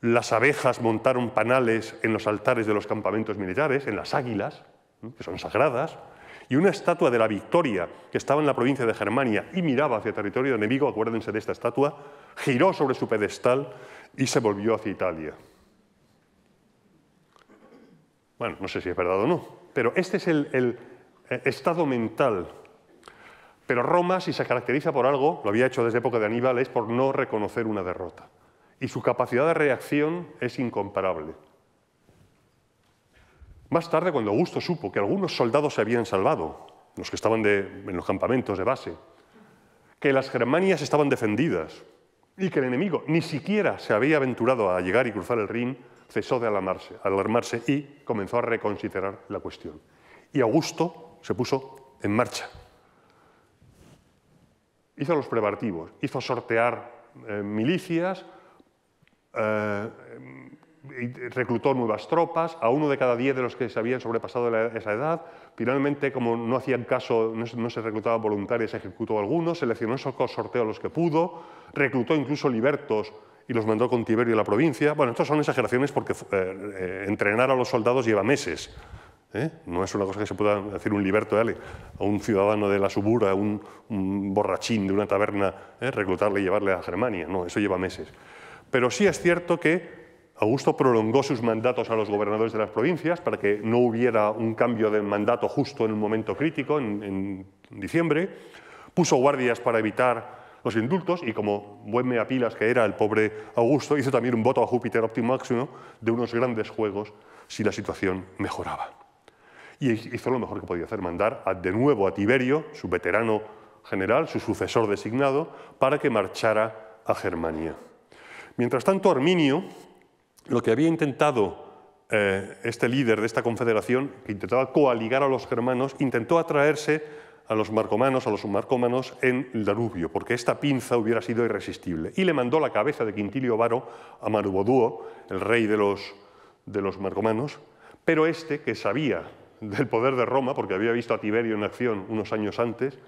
Las abejas montaron panales en los altares de los campamentos militares, en las águilas, que son sagradas y una estatua de la victoria que estaba en la provincia de Germania y miraba hacia territorio enemigo, acuérdense de esta estatua, giró sobre su pedestal y se volvió hacia Italia. Bueno, no sé si es verdad o no, pero este es el, eh, estado mental. Pero Roma, si se caracteriza por algo, lo había hecho desde época de Aníbal, es por no reconocer una derrota. Y su capacidad de reacción es incomparable. Más tarde, cuando Augusto supo que algunos soldados se habían salvado, los que estaban en los campamentos de base, que las Germanias estaban defendidas y que el enemigo ni siquiera se había aventurado a llegar y cruzar el Rin, cesó de alarmarse, alarmarse y comenzó a reconsiderar la cuestión. Y Augusto se puso en marcha. Hizo los preparativos, hizo sortear eh, milicias, eh, reclutó nuevas tropas, a uno de cada diez de los que se habían sobrepasado esa edad. Finalmente, como no hacían caso, no, se reclutaba voluntarios, ejecutó algunos, seleccionó con sorteo a los que pudo, reclutó incluso libertos y los mandó con Tiberio a la provincia. Bueno, estas son exageraciones porque eh, eh, entrenar a los soldados lleva meses. ¿eh? No es una cosa que se pueda decir un liberto, a un ciudadano de la subura, un, un borrachín de una taberna, reclutarle y llevarle a Germania. No, eso lleva meses. Pero sí es cierto que Augusto prolongó sus mandatos a los gobernadores de las provincias para que no hubiera un cambio de mandato justo en un momento crítico, en, diciembre. Puso guardias para evitar los indultos y como buen meapilas que era el pobre Augusto, hizo también un voto a Júpiter máximo de unos grandes juegos si la situación mejoraba. Y hizo lo mejor que podía hacer, mandar de nuevo a Tiberio, su veterano general, su sucesor designado, para que marchara a Germania. Mientras tanto, Arminio, lo que había intentado eh, este líder de esta confederación, que intentaba coaligar a los germanos, intentó atraerse a los marcomanos, a los submarcómanos en el Danubio, porque esta pinza hubiera sido irresistible. Y le mandó la cabeza de Quintilio Varo a Maruboduo, el rey de los, de los marcomanos, pero este, que sabía del poder de Roma, porque había visto a Tiberio en acción unos años antes,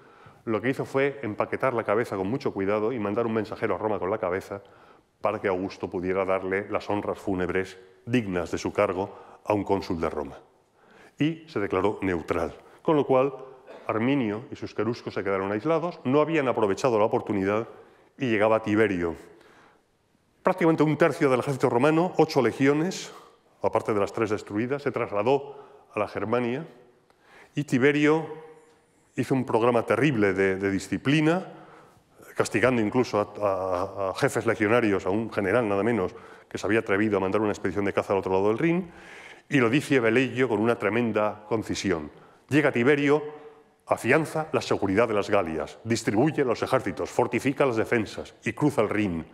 lo que hizo fue empaquetar la cabeza con mucho cuidado y mandar un mensajero a Roma con la cabeza para que Augusto pudiera darle las honras fúnebres dignas de su cargo a un cónsul de Roma. Y se declaró neutral, con lo cual Arminio y sus queruscos se quedaron aislados, no habían aprovechado la oportunidad y llegaba Tiberio. Prácticamente un tercio del ejército romano, ocho legiones, aparte de las tres destruidas, se trasladó a la Germania y Tiberio hizo un programa terrible de, de disciplina, castigando incluso a, jefes legionarios, a un general nada menos, que se había atrevido a mandar una expedición de caza al otro lado del Rin, y lo dice Velello con una tremenda concisión. Llega Tiberio, afianza la seguridad de las Galias, distribuye los ejércitos, fortifica las defensas y cruza el Rin.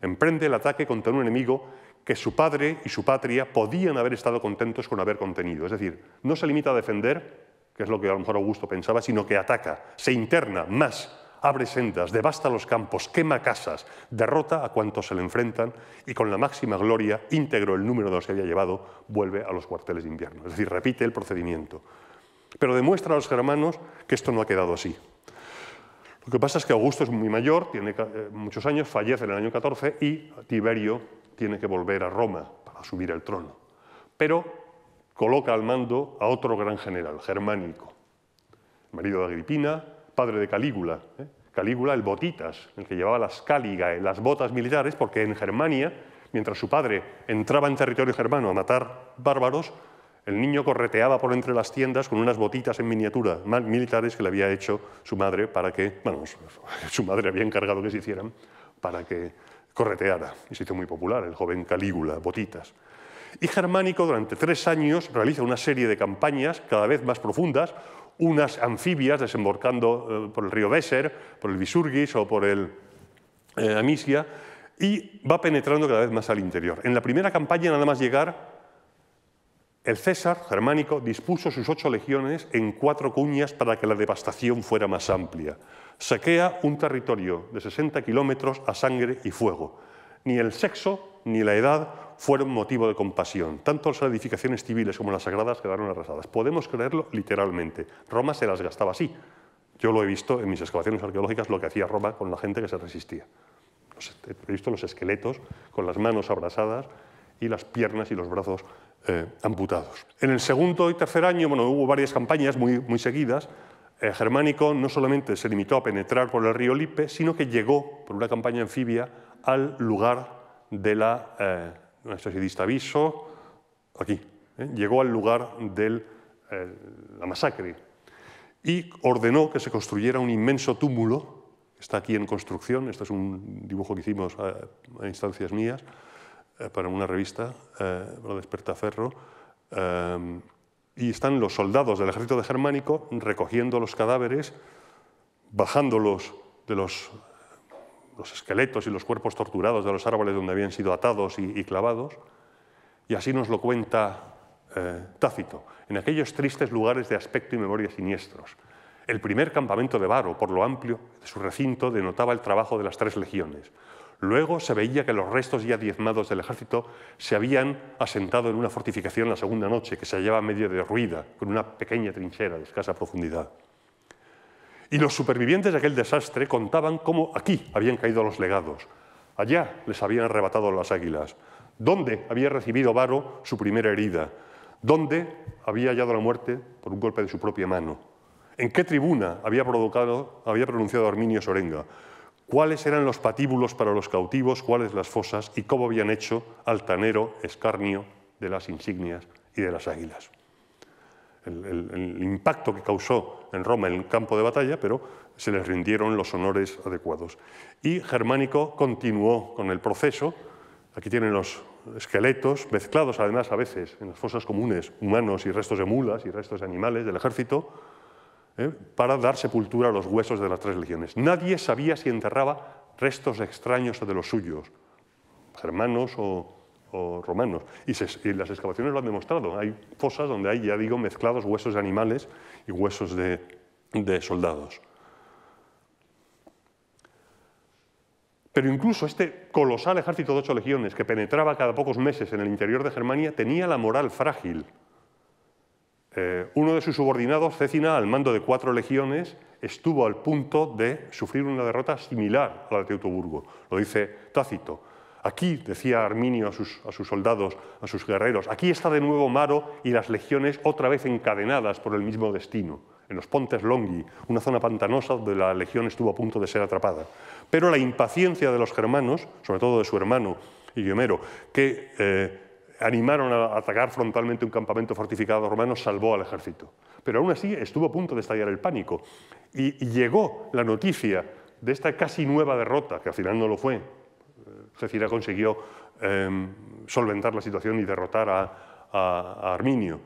Emprende el ataque contra un enemigo que su padre y su patria podían haber estado contentos con haber contenido. Es decir, no se limita a defender, que es lo que a lo mejor Augusto pensaba, sino que ataca, se interna más abre sendas, devasta los campos, quema casas, derrota a cuantos se le enfrentan y con la máxima gloria, íntegro el número de los que había llevado, vuelve a los cuarteles de invierno. Es decir, repite el procedimiento. Pero demuestra a los germanos que esto no ha quedado así. Lo que pasa es que Augusto es muy mayor, tiene eh, muchos años, fallece en el año 14 y Tiberio tiene que volver a Roma para subir el trono. Pero coloca al mando a otro gran general, germánico, marido de Agripina, padre de Calígula. ¿eh? Calígula, el botitas, el que llevaba las cáliga, eh, las botas militares, porque en Germania, mientras su padre entraba en territorio germano a matar bárbaros, el niño correteaba por entre las tiendas con unas botitas en miniatura militares que le había hecho su madre para que, bueno, su madre había encargado que se hicieran para que correteara. Y se hizo muy popular el joven Calígula, botitas. Y Germánico durante tres años realiza una serie de campañas cada vez más profundas, unas anfibias desembarcando eh, por el río Weser, por el Visurgis o por el eh, Amisia, y va penetrando cada vez más al interior. En la primera campaña, nada más llegar, el César germánico dispuso sus ocho legiones en cuatro cuñas para que la devastación fuera más amplia. Saquea un territorio de 60 kilómetros a sangre y fuego. Ni el sexo ni la edad fueron motivo de compasión. Tanto las edificaciones civiles como las sagradas quedaron arrasadas. Podemos creerlo literalmente. Roma se las gastaba así. Yo lo he visto en mis excavaciones arqueológicas, lo que hacía Roma con la gente que se resistía. He visto los esqueletos con las manos abrasadas y las piernas y los brazos eh, amputados. En el segundo y tercer año bueno, hubo varias campañas muy, seguidas. Eh, Germánico no solamente se limitó a penetrar por el río Lipe, sino que llegó por una campaña anfibia al lugar de la, eh, aviso, aquí, ¿eh? llegó al lugar de eh, la masacre y ordenó que se construyera un inmenso túmulo, está aquí en construcción, este es un dibujo que hicimos a, instancias mías eh, para una revista, la Despertaferro, y están los soldados del ejército de germánico recogiendo los cadáveres, bajándolos de los los esqueletos y los cuerpos torturados de los árboles donde habían sido atados y, clavados. Y así nos lo cuenta eh, Tácito, en aquellos tristes lugares de aspecto y memoria siniestros. El primer campamento de Varo, por lo amplio de su recinto, denotaba el trabajo de las tres legiones. Luego se veía que los restos ya diezmados del ejército se habían asentado en una fortificación la segunda noche, que se hallaba medio derruida, con una pequeña trinchera de escasa profundidad. Y los supervivientes de aquel desastre contaban cómo aquí habían caído los legados, allá les habían arrebatado las águilas, dónde había recibido Varo su primera herida, dónde había hallado la muerte por un golpe de su propia mano, en qué tribuna había, había pronunciado Arminio Sorenga, cuáles eran los patíbulos para los cautivos, cuáles las fosas y cómo habían hecho altanero escarnio de las insignias y de las águilas el, impacto que causó en Roma en el campo de batalla, pero se les rindieron los honores adecuados. Y Germánico continuó con el proceso. Aquí tienen los esqueletos, mezclados además a veces en las fosas comunes, humanos y restos de mulas y restos de animales del ejército, ¿eh? para dar sepultura a los huesos de las tres legiones. Nadie sabía si enterraba restos extraños o de los suyos, germanos o romanos. Y, las excavaciones lo han demostrado. Hay fosas donde hay, ya digo, mezclados huesos de animales y huesos de, soldados. Pero incluso este colosal ejército de ocho legiones que penetraba cada pocos meses en el interior de Germania tenía la moral frágil. Eh, uno de sus subordinados, Cecina, al mando de cuatro legiones, estuvo al punto de sufrir una derrota similar a la de Teutoburgo. Lo dice Tácito. Aquí, decía Arminio a sus, soldados, a sus guerreros, aquí está de nuevo Maro y las legiones otra vez encadenadas por el mismo destino, en los Pontes Longhi, una zona pantanosa donde la legión estuvo a punto de ser atrapada. Pero la impaciencia de los germanos, sobre todo de su hermano Guiomero, que eh, animaron a atacar frontalmente un campamento fortificado romano, salvó al ejército. Pero aún así estuvo a punto de estallar el pánico. Y llegó la noticia de esta casi nueva derrota, que al final no lo fue, es decir, em, solventar la situación y derrotar a, Arminio.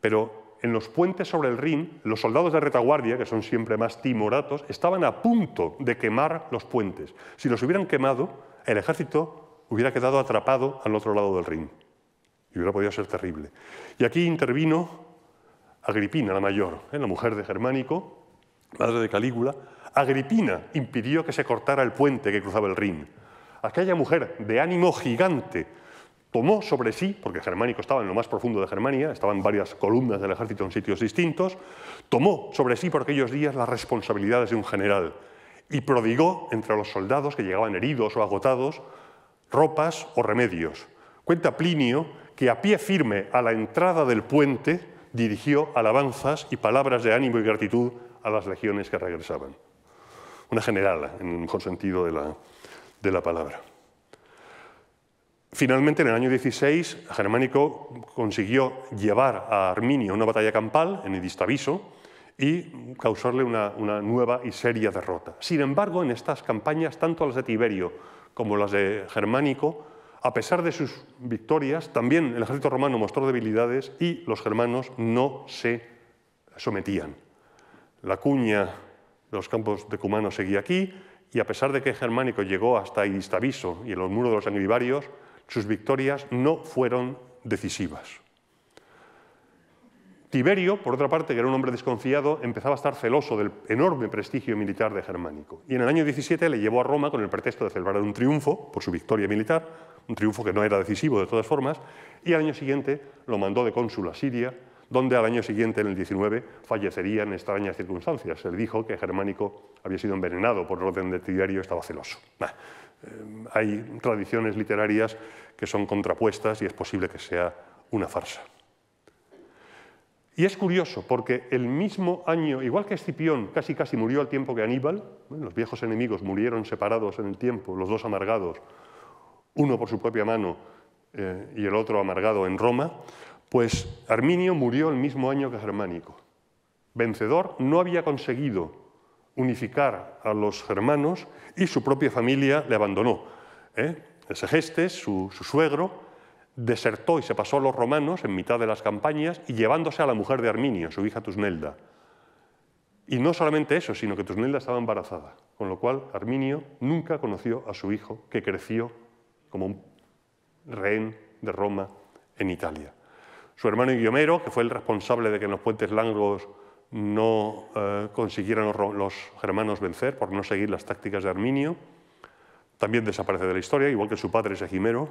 Pero en los puentes sobre el Rin, los soldados de retaguardia, que son siempre más timoratos, estaban a punto de quemar los puentes. Si los hubieran quemado, el ejército hubiera quedado atrapado al otro lado del Rin. Y hubiera podido ser terrible. Y aquí intervino Agripina, la mayor, ¿eh? la mujer de Germánico, madre de Calígula. Agripina impidió que se cortara el puente que cruzaba el Rin. Aquella mujer de ánimo gigante tomó sobre sí, porque Germánico estaba en lo más profundo de Germania, estaban varias columnas del ejército en sitios distintos, tomó sobre sí por aquellos días las responsabilidades de un general y prodigó entre los soldados que llegaban heridos o agotados ropas o remedios. Cuenta Plinio que a pie firme a la entrada del puente dirigió alabanzas y palabras de ánimo y gratitud a las legiones que regresaban. Una general en el mejor sentido de la, de la palabra. Finalmente, en el año 16, Germánico consiguió llevar a Arminio una batalla campal en Edistaviso y causarle una, una, nueva y seria derrota. Sin embargo, en estas campañas, tanto las de Tiberio como las de Germánico, a pesar de sus victorias, también el ejército romano mostró debilidades y los germanos no se sometían. La cuña de los campos de Cumano seguía aquí, y a pesar de que Germánico llegó hasta Istaviso y en los muros de los anglibarios, sus victorias no fueron decisivas. Tiberio, por otra parte, que era un hombre desconfiado, empezaba a estar celoso del enorme prestigio militar de Germánico. Y en el año 17 le llevó a Roma con el pretexto de celebrar un triunfo por su victoria militar, un triunfo que no era decisivo de todas formas, y al año siguiente lo mandó de cónsul a Siria donde al año siguiente, en el 19, fallecería en extrañas circunstancias. Se dijo que Germánico había sido envenenado por orden de Tiberio y estaba celoso. Eh, hay tradiciones literarias que son contrapuestas y es posible que sea una farsa. Y es curioso porque el mismo año, igual que Escipión casi casi murió al tiempo que Aníbal, los viejos enemigos murieron separados en el tiempo, los dos amargados, uno por su propia mano eh, y el otro amargado en Roma, pues Arminio murió el mismo año que Germánico. Vencedor no había conseguido unificar a los germanos y su propia familia le abandonó. El ¿eh? Segestes, su, su suegro, desertó y se pasó a los romanos en mitad de las campañas y llevándose a la mujer de Arminio, su hija Tusnelda. Y no solamente eso, sino que Tusnelda estaba embarazada, con lo cual Arminio nunca conoció a su hijo, que creció como un rehén de Roma en Italia. Su hermano Guillomero, que fue el responsable de que en los puentes langos no eh, consiguieran los, germanos vencer por no seguir las tácticas de Arminio, también desaparece de la historia, igual que su padre Segimero,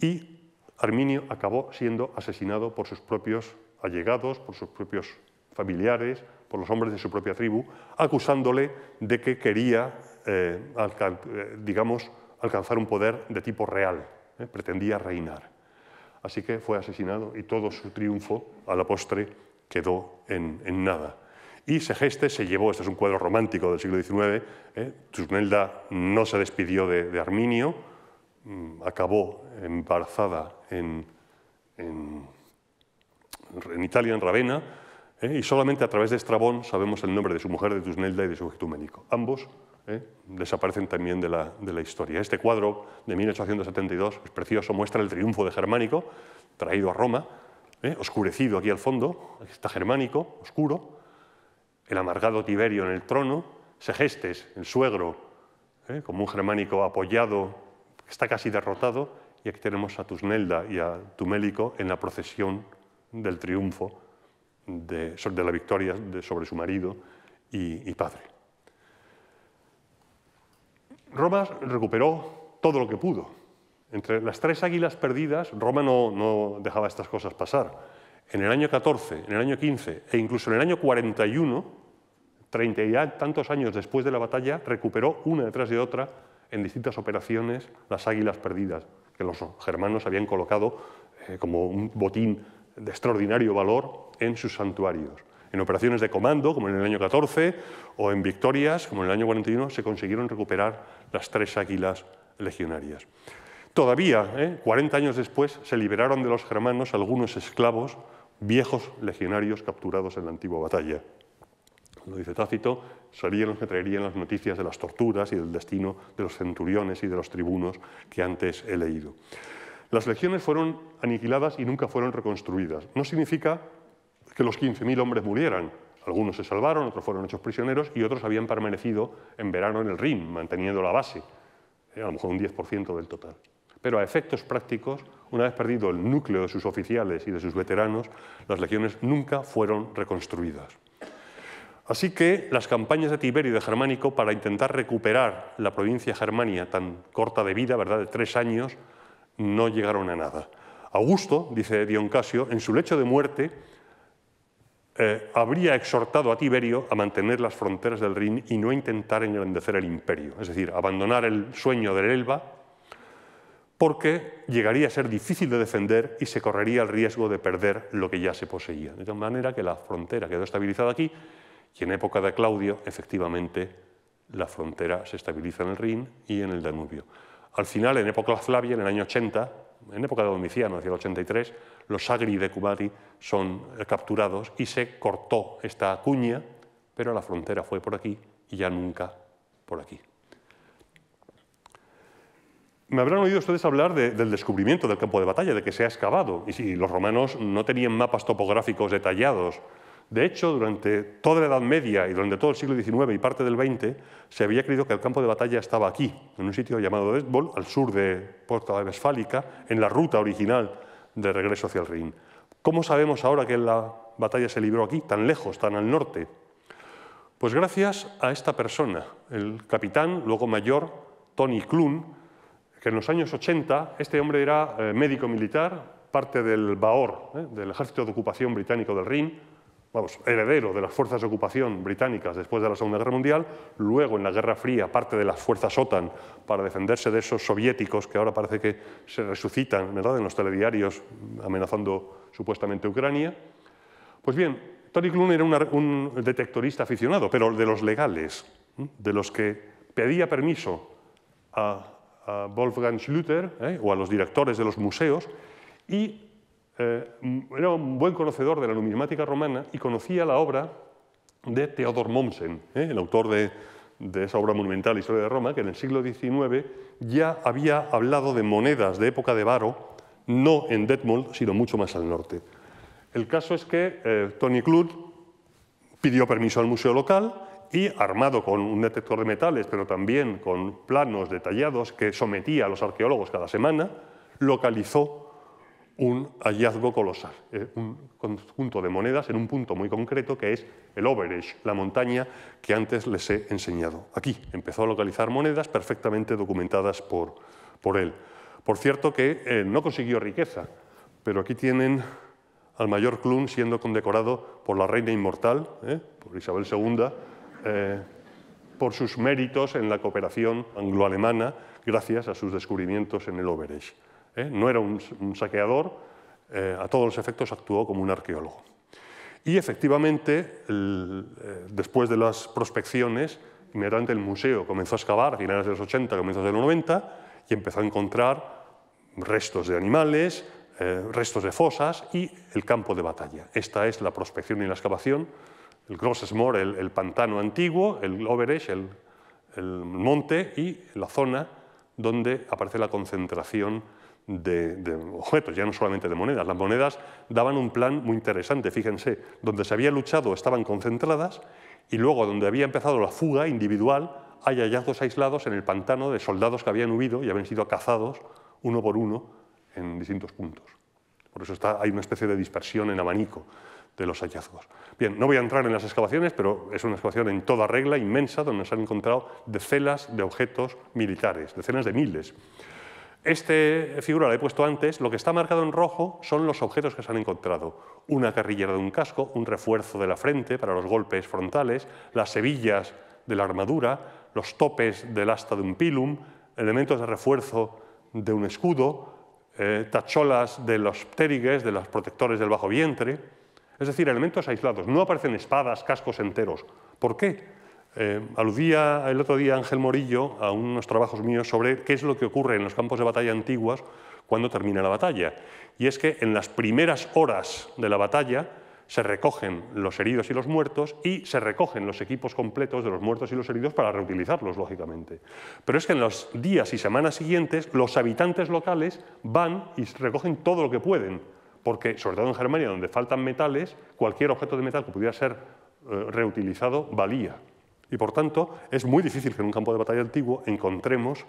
y Arminio acabó siendo asesinado por sus propios allegados, por sus propios familiares, por los hombres de su propia tribu, acusándole de que quería, eh, eh, digamos, alcanzar un poder de tipo real, pretendía reinar. Así que fue asesinado y todo su triunfo a la postre quedó en, nada. Y Segeste se llevó, este es un cuadro romántico del siglo XIX, eh, no se despidió de, Arminio, mm, acabó embarazada en Italia, en Ravenna, ¿eh? y solamente a través de Estrabón sabemos el nombre de su mujer, de Tusnelda y de su Tumélico. Ambos ¿eh? desaparecen también de la, historia. Este cuadro de 1872 es precioso, muestra el triunfo de Germánico, traído a Roma, ¿eh? oscurecido aquí al fondo, aquí está Germánico, oscuro, el amargado Tiberio en el trono, Segestes, el suegro, como un germánico apoyado, está casi derrotado, y aquí tenemos a Tusnelda y a Tumélico en la procesión del triunfo de, la victoria sobre su marido y, padre. Roma recuperó todo lo que pudo. Entre las tres águilas perdidas, Roma no, dejaba estas cosas pasar. En el año 14, en el año 15 e incluso en el año 41, treinta y tantos años después de la batalla, recuperó una detrás de otra en distintas operaciones las águilas perdidas que los germanos habían colocado eh, como un botín de extraordinario valor en sus santuarios. En operaciones de comando, como en el año 14, o en victorias, como en el año 41, se consiguieron recuperar las tres águilas legionarias. Todavía, 40 ¿eh? años después, se liberaron de los germanos algunos esclavos, viejos legionarios capturados en la antigua batalla. Lo dice Tácito, serían los que traerían las noticias de las torturas y del destino de los centuriones y de los tribunos que antes he leído. Las legiones fueron aniquiladas y nunca fueron reconstruidas. No significa que los 15.000 hombres murieran. Algunos se salvaron, otros fueron hechos prisioneros y otros habían permanecido en verano en el Rin, manteniendo la base, eh, a lo mejor un 10% del total. Pero a efectos prácticos, una vez perdido el núcleo de sus oficiales y de sus veteranos, las legiones nunca fueron reconstruidas. Así que las campañas de Tiberio y de Germánico para intentar recuperar la provincia germania tan corta de vida, ¿verdad? de tres años, no llegaron a nada. Augusto, dice Dion en su lecho de muerte eh, habría exhortado a Tiberio a mantener las fronteras del Rin y no intentar engrandecer el imperio, es decir, abandonar el sueño del Elba, porque llegaría a ser difícil de defender y se correría el riesgo de perder lo que ya se poseía. De tal manera que la frontera quedó estabilizada aquí y en época de Claudio, efectivamente, la frontera se estabiliza en el Rin y en el Danubio. Al final, en época Flavia, en el año 80, en época de Domiciano, hacia el 83, los agri de Cubari son eh, capturados y se cortó esta cuña, pero la frontera fue por aquí y ya nunca por aquí. Me habrán oído ustedes hablar del descubrimiento del campo de batalla, de que se ha excavado. Y si los romanos no tenían mapas topográficos detallados, de hecho, durante toda la Edad Media y durante todo el siglo XIX y parte del XX, se había creído que el campo de batalla estaba aquí, en un sitio llamado Edbol, al sur de Porta Westfálica, en la ruta original de regreso hacia el Rin. ¿Cómo sabemos ahora que la batalla se libró aquí, tan lejos, tan al norte? Pues gracias a esta persona, el capitán, luego mayor, Tony Clun, que en los años 80, este hombre era eh, médico militar, parte del BAOR, eh, del Ejército de Ocupación Británico del Rin, vamos, heredero de las fuerzas de ocupación británicas después de la Segunda Guerra Mundial, luego en la Guerra Fría parte de las fuerzas OTAN para defenderse de esos soviéticos que ahora parece que se resucitan ¿verdad? en los telediarios amenazando supuestamente Ucrania. Pues bien, Tony Clun era un detectorista aficionado, pero de los legales, de los que pedía permiso a, Wolfgang Schlüter ¿eh? o a los directores de los museos y eh, era un buen conocedor de la numismática romana y conocía la obra de Theodor Mommsen, eh, el autor de, esa obra monumental Historia de Roma, que en el siglo XIX ya había hablado de monedas de época de Varo, no en Detmold, sino mucho más al norte. El caso es que eh, Tony Clud pidió permiso al museo local y, armado con un detector de metales, pero también con planos detallados que sometía a los arqueólogos cada semana, localizó un hallazgo colosal, eh, un conjunto de monedas en un punto muy concreto que es el Overage, la montaña que antes les he enseñado. Aquí empezó a localizar monedas perfectamente documentadas por, él. Por cierto que eh, no consiguió riqueza, pero aquí tienen al mayor Clun siendo condecorado por la reina inmortal, eh, por Isabel II, por sus méritos en la cooperación anglo-alemana gracias a sus descubrimientos en el Overage. ¿eh? No era un, saqueador, eh, a todos los efectos actuó como un arqueólogo. Y efectivamente, eh, después de las prospecciones, inmediatamente el museo comenzó a excavar, a finales de los 80, comienzos de los 90, y empezó a encontrar restos de animales, restos de fosas y el campo de batalla. Esta es la prospección y la excavación, el Grossesmoor, el, el pantano antiguo, el Overesh, el monte y la zona donde aparece la concentración de, objetos, ya no solamente de monedas. Las monedas daban un plan muy interesante, fíjense, donde se había luchado estaban concentradas y luego donde había empezado la fuga individual hay hallazgos aislados en el pantano de soldados que habían huido y habían sido cazados uno por uno en distintos puntos. Por eso hay una especie de dispersión en abanico de los hallazgos. Bien, no voy a entrar en las excavaciones, pero es una excavación en toda regla inmensa donde se han encontrado decenas de objetos militares, decenas de miles. Este figura la he puesto antes, lo que está marcado en rojo son los objetos que se han encontrado. Una carrillera de un casco, un refuerzo de la frente para los golpes frontales, las hebillas de la armadura, los topes del asta de un pilum, elementos de refuerzo de un escudo, eh, tacholas de los pterigues, de los protectores del bajo vientre. Es decir, elementos aislados. No aparecen espadas, cascos enteros. ¿Por qué? Eh, aludía el otro día Ángel Morillo a unos trabajos míos sobre qué es lo que ocurre en los campos de batalla antiguos cuando termina la batalla. Y es que en las primeras horas de la batalla se recogen los heridos y los muertos y se recogen los equipos completos de los muertos y los heridos para reutilizarlos, lógicamente. Pero es que en los días y semanas siguientes los habitantes locales van y recogen todo lo que pueden, porque sobre todo en Germania, donde faltan metales, cualquier objeto de metal que pudiera ser eh, reutilizado valía. Y por tanto, es muy difícil que en un campo de batalla antiguo encontremos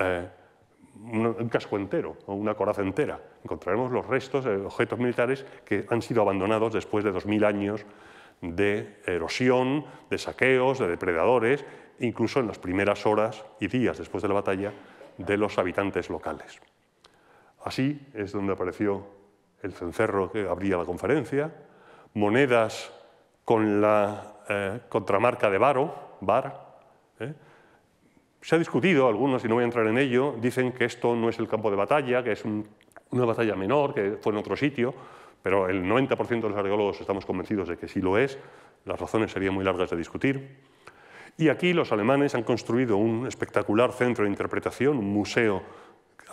eh, un casco entero o una coraza entera. Encontraremos los restos, de objetos militares que han sido abandonados después de 2.000 años de erosión, de saqueos, de depredadores, incluso en las primeras horas y días después de la batalla de los habitantes locales. Así es donde apareció el cencerro que abría la conferencia, monedas con la eh, contramarca de Baro, Bar, ¿eh? Se ha discutido, algunos, y no voy a entrar en ello, dicen que esto no es el campo de batalla, que es una batalla menor, que fue en otro sitio, pero el 90% de los arqueólogos estamos convencidos de que sí lo es, las razones serían muy largas de discutir. Y aquí los alemanes han construido un espectacular centro de interpretación, un museo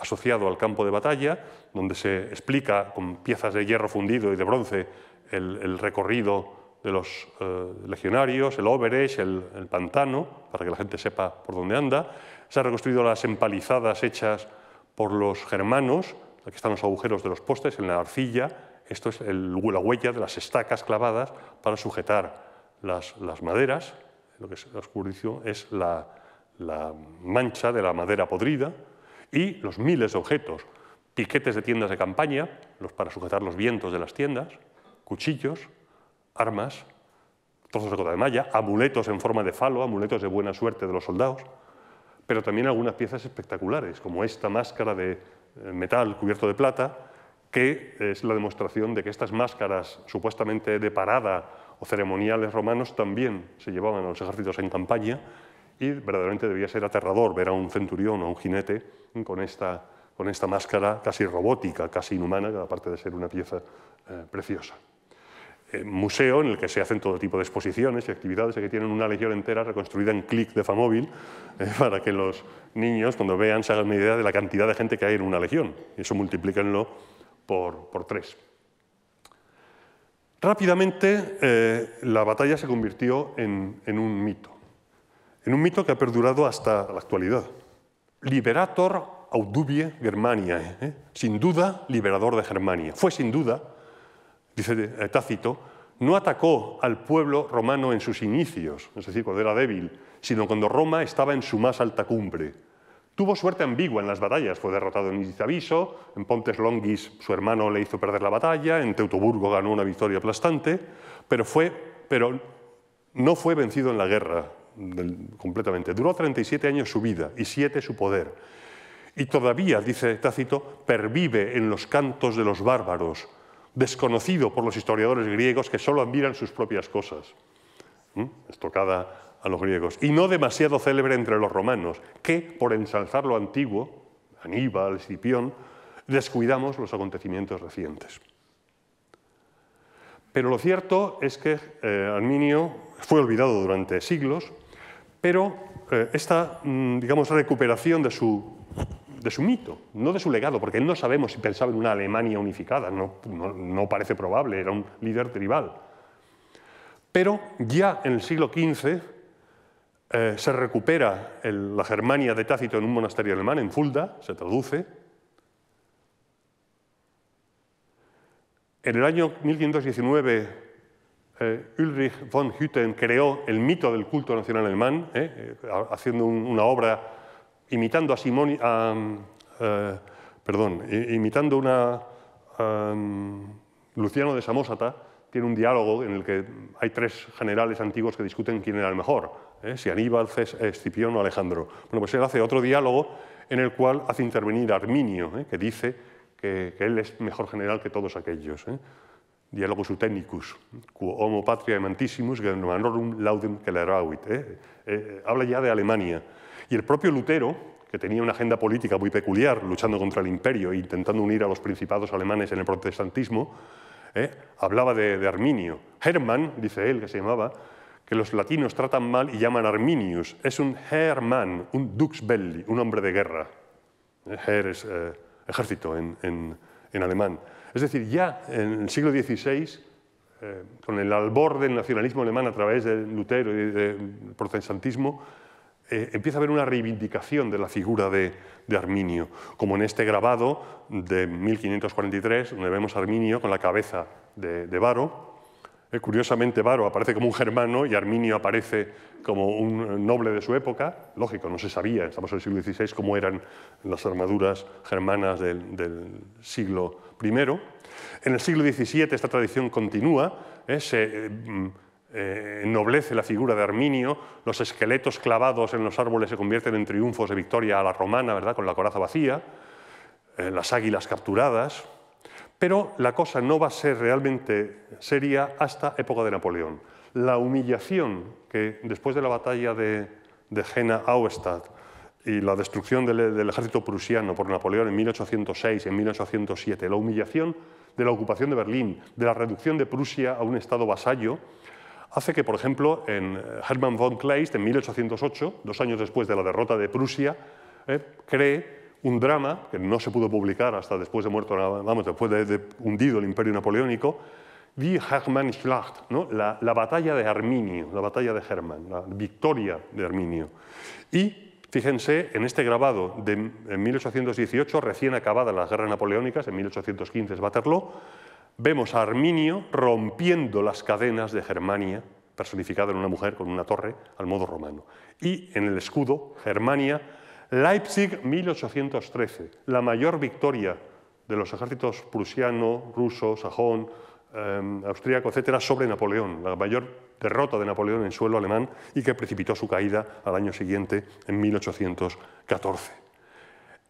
asociado al campo de batalla, donde se explica con piezas de hierro fundido y de bronce el recorrido de los eh, legionarios, el Overech, el, pantano, para que la gente sepa por dónde anda. Se han reconstruido las empalizadas hechas por los germanos, aquí están los agujeros de los postes, en la arcilla, esto es el, la huella de las estacas clavadas para sujetar las, maderas, lo que es la es la, la mancha de la madera podrida, y los miles de objetos, piquetes de tiendas de campaña, los para sujetar los vientos de las tiendas, cuchillos, armas, trozos de cota de malla, amuletos en forma de falo, amuletos de buena suerte de los soldados, pero también algunas piezas espectaculares, como esta máscara de eh, metal cubierto de plata, que es la demostración de que estas máscaras supuestamente de parada o ceremoniales romanos también se llevaban a los ejércitos en campaña y verdaderamente debía ser aterrador ver a un centurión o a un jinete con esta, máscara casi robótica, casi inhumana, aparte de ser una pieza eh, preciosa. Eh, museo en el que se hacen todo tipo de exposiciones y actividades, que tienen una legión entera reconstruida en clic de Famóvil eh, para que los niños cuando vean se hagan una idea de la cantidad de gente que hay en una legión. Y eso multiplíquenlo por, tres. Rápidamente eh, la batalla se convirtió en, un mito, en un mito que ha perdurado hasta la actualidad. Liberator audubie Germania, sin duda liberador de Germania. Fue sin duda dice eh, Tácito, no atacó al pueblo romano en sus inicios, es decir, cuando era débil, sino cuando Roma estaba en su más alta cumbre. Tuvo suerte ambigua en las batallas, fue derrotado en Izaviso, en Pontes Longis su hermano le hizo perder la batalla, en Teutoburgo ganó una victoria aplastante, pero, no fue vencido en la guerra completamente. Duró 37 años su vida y 7 su poder. Y todavía, dice Tácito, pervive en los cantos de los bárbaros, desconocido por los historiadores griegos que solo admiran sus propias cosas. Estocada a los griegos. Y no demasiado célebre entre los romanos, que, por ensalzar lo antiguo, Aníbal, Escipión, descuidamos los acontecimientos recientes. Pero lo cierto es que eh, Arminio fue olvidado durante siglos, pero eh, esta mm, digamos, recuperación de su de su mito, no de su legado, porque no sabemos si pensaba en una Alemania unificada, no, parece probable, era un líder tribal. Pero ya en el siglo XV eh, se recupera la Germania de Tácito en un monasterio alemán, en Fulda, se traduce. En el año 1519, eh, Ulrich von Hütten creó el mito del culto nacional alemán, eh, haciendo una obra imitando a Simón, mm, eh, eh, mm, Luciano de Samosata tiene un diálogo en el que hay tres generales antiguos que discuten quién era el mejor, ¿eh? si Aníbal, Escipión o Alejandro. Bueno, pues él hace otro diálogo en el cual hace intervenir a Arminio, que dice que, él es mejor general que todos aquellos. Diálogo Sutenicus, quo homo patria mantissimus, germanorum laudem celerauit. Habla ya de Alemania. Y el propio Lutero, que tenía una agenda política muy peculiar, luchando contra el imperio e intentando unir a los principados alemanes en el protestantismo, ¿eh? hablaba de, Arminio. Hermann, dice él, que se llamaba, que los latinos tratan mal y llaman Arminius. Es un Hermann, un Dux Belli, un hombre de guerra. Her es eh, ejército en, alemán. Es decir, ya en el siglo XVI, eh, con el albor del nacionalismo alemán a través de Lutero y del protestantismo, eh, empieza a haber una reivindicación de la figura de, Arminio, como en este grabado de 1543, donde vemos a Arminio con la cabeza de, de Varo. Eh, curiosamente, Varo aparece como un germano y Arminio aparece como un noble de su época. Lógico, no se sabía, estamos en el siglo XVI, cómo eran las armaduras germanas del, siglo I. En el siglo XVII esta tradición continúa, eh, eh, ennoblece la figura de Arminio, los esqueletos clavados en los árboles se convierten en triunfos de victoria a la romana, ¿verdad? con la coraza vacía, eh, las águilas capturadas. Pero la cosa no va a ser realmente seria hasta época de Napoleón. La humillación que después de la batalla de, Jena-Auerstadt y la destrucción del, ejército prusiano por Napoleón en 1806 en 1807, la humillación de la ocupación de Berlín, de la reducción de Prusia a un estado vasallo, hace que, por ejemplo, en eh, Hermann von Kleist, en 1808, dos años después de la derrota de Prusia, eh, cree un drama que no se pudo publicar hasta después de muerto, vamos, después de, hundido el Imperio Napoleónico, Die Hermannschlacht, ¿no? la, batalla de Arminio, la batalla de Hermann, la victoria de Arminio. Y Fíjense en este grabado de 1818, recién acabadas las guerras napoleónicas, en 1815 es Waterloo, vemos a Arminio rompiendo las cadenas de Germania, personificada en una mujer con una torre al modo romano. Y en el escudo, Germania, Leipzig 1813, la mayor victoria de los ejércitos prusiano, ruso, sajón, em, austríaco, etcétera, sobre Napoleón, la mayor derrota de Napoleón en suelo alemán y que precipitó su caída al año siguiente, en 1814.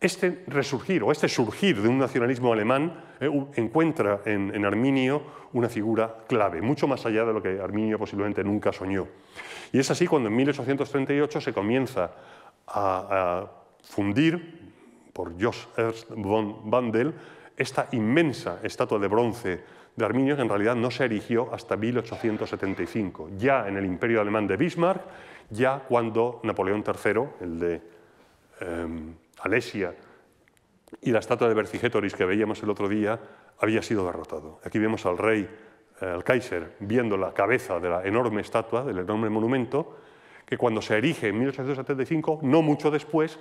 Este resurgir o este surgir de un nacionalismo alemán eh, encuentra en, Arminio una figura clave, mucho más allá de lo que Arminio posiblemente nunca soñó. Y es así cuando en 1838 se comienza a, fundir, por Jos Ernst von Bandel, esta inmensa estatua de bronce de Arminio, que en realidad no se erigió hasta 1875, ya en el imperio alemán de Bismarck, ya cuando Napoleón III, el de... Em, Alesia y la estatua de Vercigétoris que veíamos el otro día había sido derrotado. Aquí vemos al rey, eh, al Kaiser, viendo la cabeza de la enorme estatua, del enorme monumento, que cuando se erige en 1875, no mucho después,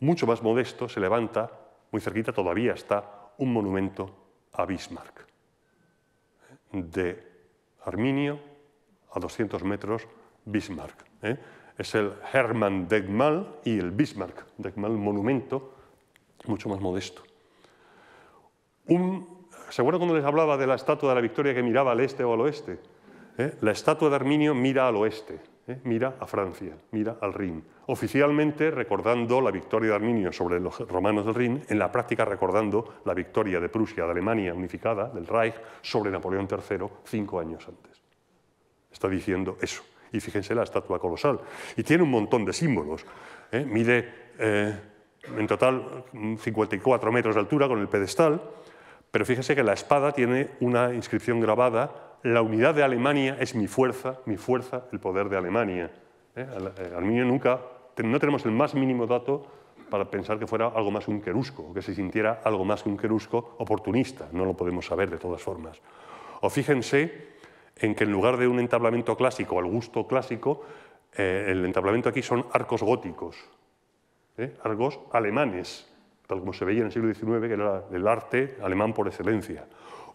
mucho más modesto, se levanta, muy cerquita todavía está, un monumento a Bismarck, de Arminio a 200 metros Bismarck. ¿eh? es el Hermann Degmal y el Bismarck Degmal, monumento mucho más modesto. Un, ¿Se acuerdan cuando les hablaba de la estatua de la Victoria que miraba al este o al oeste? Eh, la estatua de Arminio mira al oeste, eh, mira a Francia, mira al Rin. Oficialmente recordando la victoria de Arminio sobre los romanos del Rin, en la práctica recordando la victoria de Prusia, de Alemania unificada, del Reich, sobre Napoleón III cinco años antes. Está diciendo eso. Y fíjense la estatua colosal. Y tiene un montón de símbolos. ¿eh? Mide eh, en total 54 metros de altura con el pedestal, pero fíjense que la espada tiene una inscripción grabada, la unidad de Alemania es mi fuerza, mi fuerza, el poder de Alemania. ¿Eh? Arminio eh, nunca, no tenemos el más mínimo dato para pensar que fuera algo más que un querusco, que se sintiera algo más que un querusco oportunista, no lo podemos saber de todas formas. O fíjense en que en lugar de un entablamiento clásico, al gusto clásico, eh, el entablamiento aquí son arcos góticos, ¿eh? arcos alemanes, tal como se veía en el siglo XIX, que era del arte alemán por excelencia.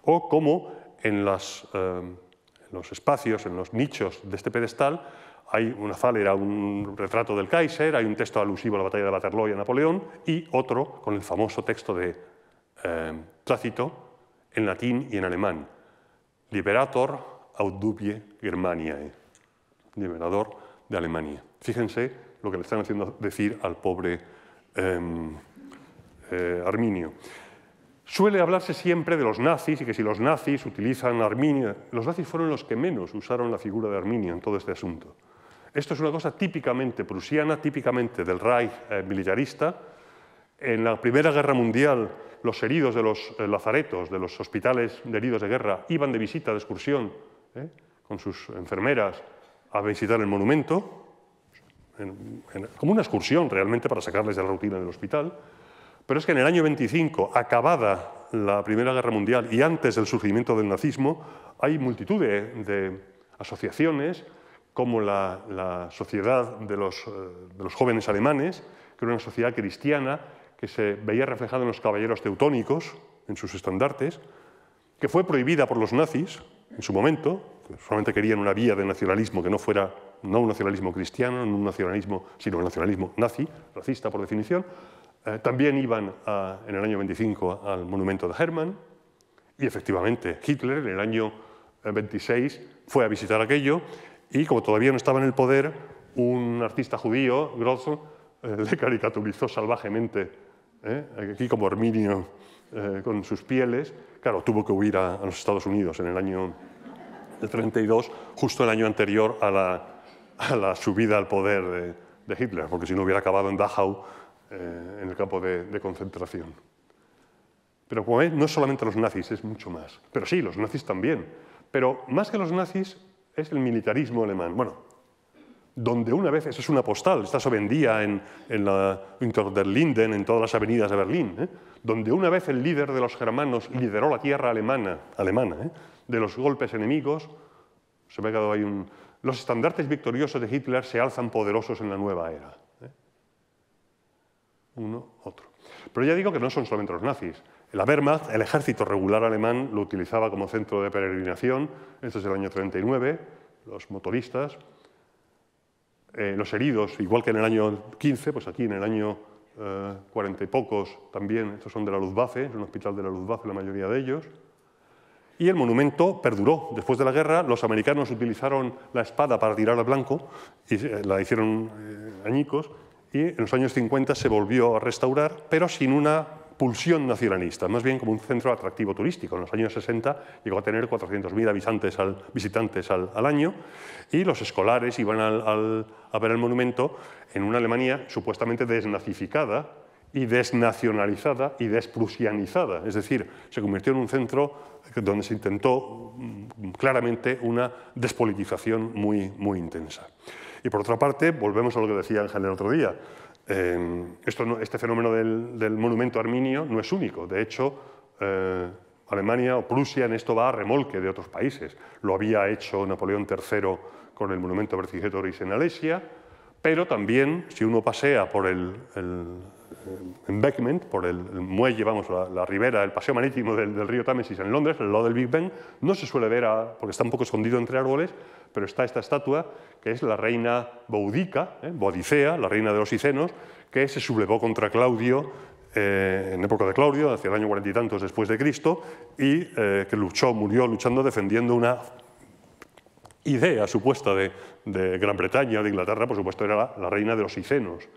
O como en, las, em, en los espacios, en los nichos de este pedestal, hay una era un retrato del Kaiser, hay un texto alusivo a la batalla de Waterloo y a Napoleón, y otro con el famoso texto de Clácito em, en latín y en alemán, Liberator Audubie Germaniae, liberador de Alemania. Fíjense lo que le están haciendo decir al pobre em, eh, Arminio. Suele hablarse siempre de los nazis y que si los nazis utilizan Arminio, los nazis fueron los que menos usaron la figura de Arminio en todo este asunto. Esto es una cosa típicamente prusiana, típicamente del Reich eh, militarista. En la Primera Guerra Mundial, los heridos de los eh, lazaretos, de los hospitales de heridos de guerra, iban de visita, de excursión ¿eh? con sus enfermeras a visitar el monumento, como una excursión realmente para sacarles de la rutina del hospital. Pero es que en el año 25, acabada la Primera Guerra Mundial y antes del surgimiento del nazismo, hay multitud de, asociaciones como la, Sociedad eh, de los, Jóvenes Alemanes, que era una sociedad cristiana que se veía reflejada en los caballeros teutónicos, en sus estandartes, que fue prohibida por los nazis, en su momento, solamente querían una vía de nacionalismo que no fuera no un nacionalismo cristiano, un nacionalismo, sino un nacionalismo nazi, racista por definición, eh, también iban en el año 25 al monumento de Hermann y efectivamente Hitler en el año 26 eh, fue a visitar aquello y como todavía no estaba en el poder, un artista judío, Grosso, eh, le caricaturizó salvajemente, aquí como Herminio eh, con sus pieles, claro, tuvo que huir a, los Estados Unidos en el año 32, justo el año anterior a la, subida al poder de, Hitler, porque si no hubiera acabado en Dachau, eh, en el campo de, concentración. Pero como veis, no es solamente los nazis, es mucho más. Pero sí, los nazis también. Pero más que los nazis, es el militarismo alemán. Bueno, donde una vez, eso es una postal, esta se vendía en, en la Winter der Linden, en todas las avenidas de Berlín, ¿eh? donde una vez el líder de los germanos lideró la tierra alemana, alemana ¿eh? de los golpes enemigos, se me ha quedado un... Los estandartes victoriosos de Hitler se alzan poderosos en la nueva era. ¿eh? Uno, otro. Pero ya digo que no son solamente los nazis. La Wehrmacht, el ejército regular alemán, lo utilizaba como centro de peregrinación. Esto es el año 39, los motoristas. Eh, los heridos, igual que en el año 15, pues aquí en el año 40 eh, y pocos también, estos son de la Luz Bafé, es un hospital de la Luz Bafé la mayoría de ellos. Y el monumento perduró. Después de la guerra, los americanos utilizaron la espada para tirar al blanco y eh, la hicieron añicos. Y en los años 50 se volvió a restaurar, pero sin una pulsión nacionalista, más bien como un centro atractivo turístico. En los años 60 llegó a tener 400.000 visitantes, al, visitantes al, año y los escolares iban a ver el monumento en una Alemania supuestamente desnazificada y desnacionalizada y desprusianizada. Es decir, se convirtió en un centro donde se intentó mm, claramente una despolitización muy, muy intensa. Y por otra parte, volvemos a lo que decía Ángel el otro día, Em, esto este fenómeno del, monumento arminio no es único. De hecho, eh, Alemania o Prusia en esto va a remolque de otros países. Lo había hecho Napoleón III con el monumento Vercingetorix en Alesia, pero también, si uno pasea por el embankment, por el, muelle, vamos, la, ribera, el paseo marítimo del, río Támesis en Londres, el lado del Big Ben, no se suele ver, porque está un poco escondido entre árboles, pero está esta estatua que es la reina boudica, eh, la reina de los Icenos, que se sublevó contra Claudio eh, en época de Claudio, hacia el año cuarenta y tantos después de Cristo, y eh, que luchó, murió luchando defendiendo una idea supuesta de, Gran Bretaña, de Inglaterra, por supuesto era la, la reina de los Icenos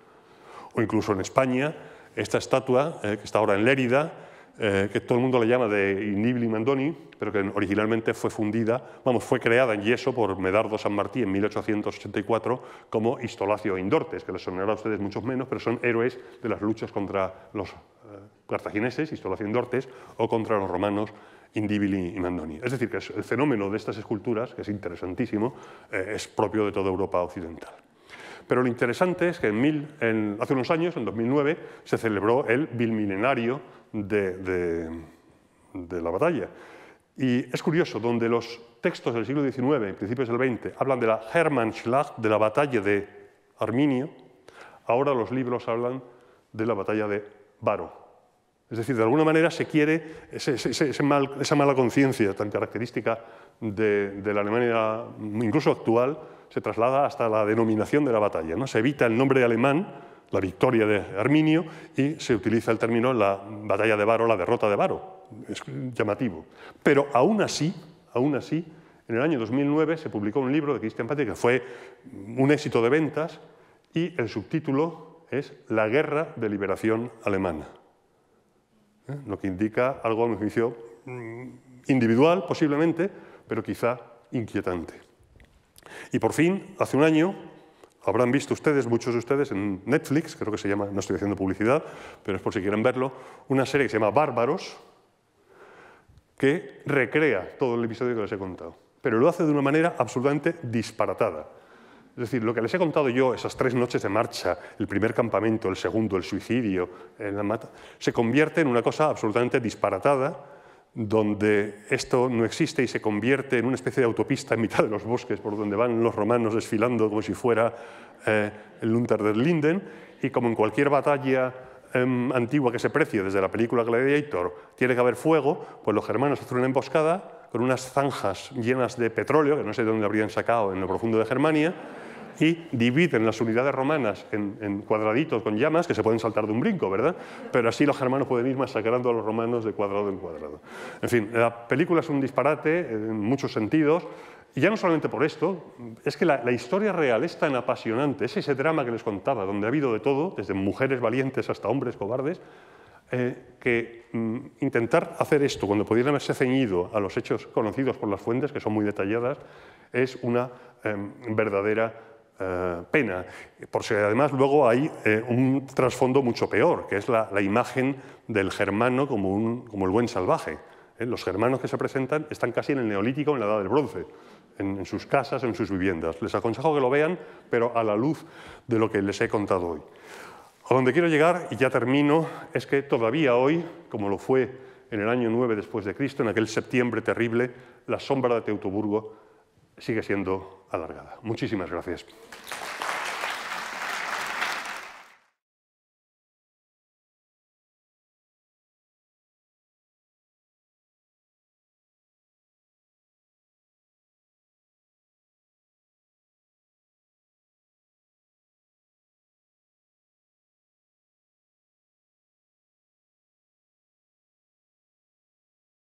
o incluso en España, esta estatua eh, que está ahora en Lérida, eh, que todo el mundo le llama de Indibili Mandoni, pero que originalmente fue fundida, vamos, fue creada en yeso por Medardo San Martín en 1884 como Istolacio Indortes, que les sonará a ustedes muchos menos, pero son héroes de las luchas contra los eh, cartagineses, Istolacio Indortes, o contra los romanos Indibili y Mandoni. Es decir, que el fenómeno de estas esculturas, que es interesantísimo, es propio de toda Europa occidental. Pero lo interesante es que hace unos años, en 2009, se celebró el bilmilenario de, la batalla. Y es curioso, donde los textos del siglo XIX y principios del XX hablan de la Hermannschlag, de la batalla de Arminio, ahora los libros hablan de la batalla de Varo. Es decir, de alguna manera se quiere esa mala conciencia tan característica de, la Alemania, incluso actual, se traslada hasta la denominación de la batalla. ¿no? Se evita el nombre alemán, la victoria de Arminio, y se utiliza el término la batalla de Varo, la derrota de Varo. Es llamativo. Pero aún así, aún así, en el año 2009 se publicó un libro de Christian Patrick que fue un éxito de ventas y el subtítulo es La guerra de liberación alemana. ¿eh? Lo que indica algo, a mi juicio, mm, individual posiblemente, pero quizá inquietante. Y por fin, hace un año, habrán visto ustedes, muchos de ustedes, en Netflix, creo que se llama, no estoy haciendo publicidad, pero es por si quieren verlo, una serie que se llama Bárbaros, que recrea todo el episodio que les he contado. Pero lo hace de una manera absolutamente disparatada. Es decir, lo que les he contado yo, esas tres noches de marcha, el primer campamento, el segundo, el suicidio, eh, la mata, se convierte en una cosa absolutamente disparatada donde esto no existe y se convierte en una especie de autopista en mitad de los bosques por donde van los romanos desfilando como si fuera eh, el Unter der Linden y como en cualquier batalla em, antigua que se precie desde la película Gladiator tiene que haber fuego, pues los germanos hacen una emboscada con unas zanjas llenas de petróleo, que no sé de dónde habrían sacado en lo profundo de Germania, y dividen las unidades romanas en, cuadraditos con llamas que se pueden saltar de un brinco, ¿verdad? Pero así los germanos pueden ir masacrando a los romanos de cuadrado en cuadrado. En fin, la película es un disparate en muchos sentidos. Y ya no solamente por esto, es que la, historia real es tan apasionante, es ese drama que les contaba, donde ha habido de todo, desde mujeres valientes hasta hombres cobardes, eh, que mm, intentar hacer esto cuando pudieran haberse ceñido a los hechos conocidos por las fuentes, que son muy detalladas, es una em, verdadera eh, pena, por si además luego hay eh, un trasfondo mucho peor, que es la, imagen del germano como, el buen salvaje. ¿eh? Los germanos que se presentan están casi en el neolítico, en la edad del bronce, en, en, sus casas, en sus viviendas. Les aconsejo que lo vean, pero a la luz de lo que les he contado hoy. A donde quiero llegar, y ya termino, es que todavía hoy, como lo fue en el año 9 después de Cristo, en aquel septiembre terrible, la sombra de Teutoburgo sigue siendo alargada. Muchísimas gracias.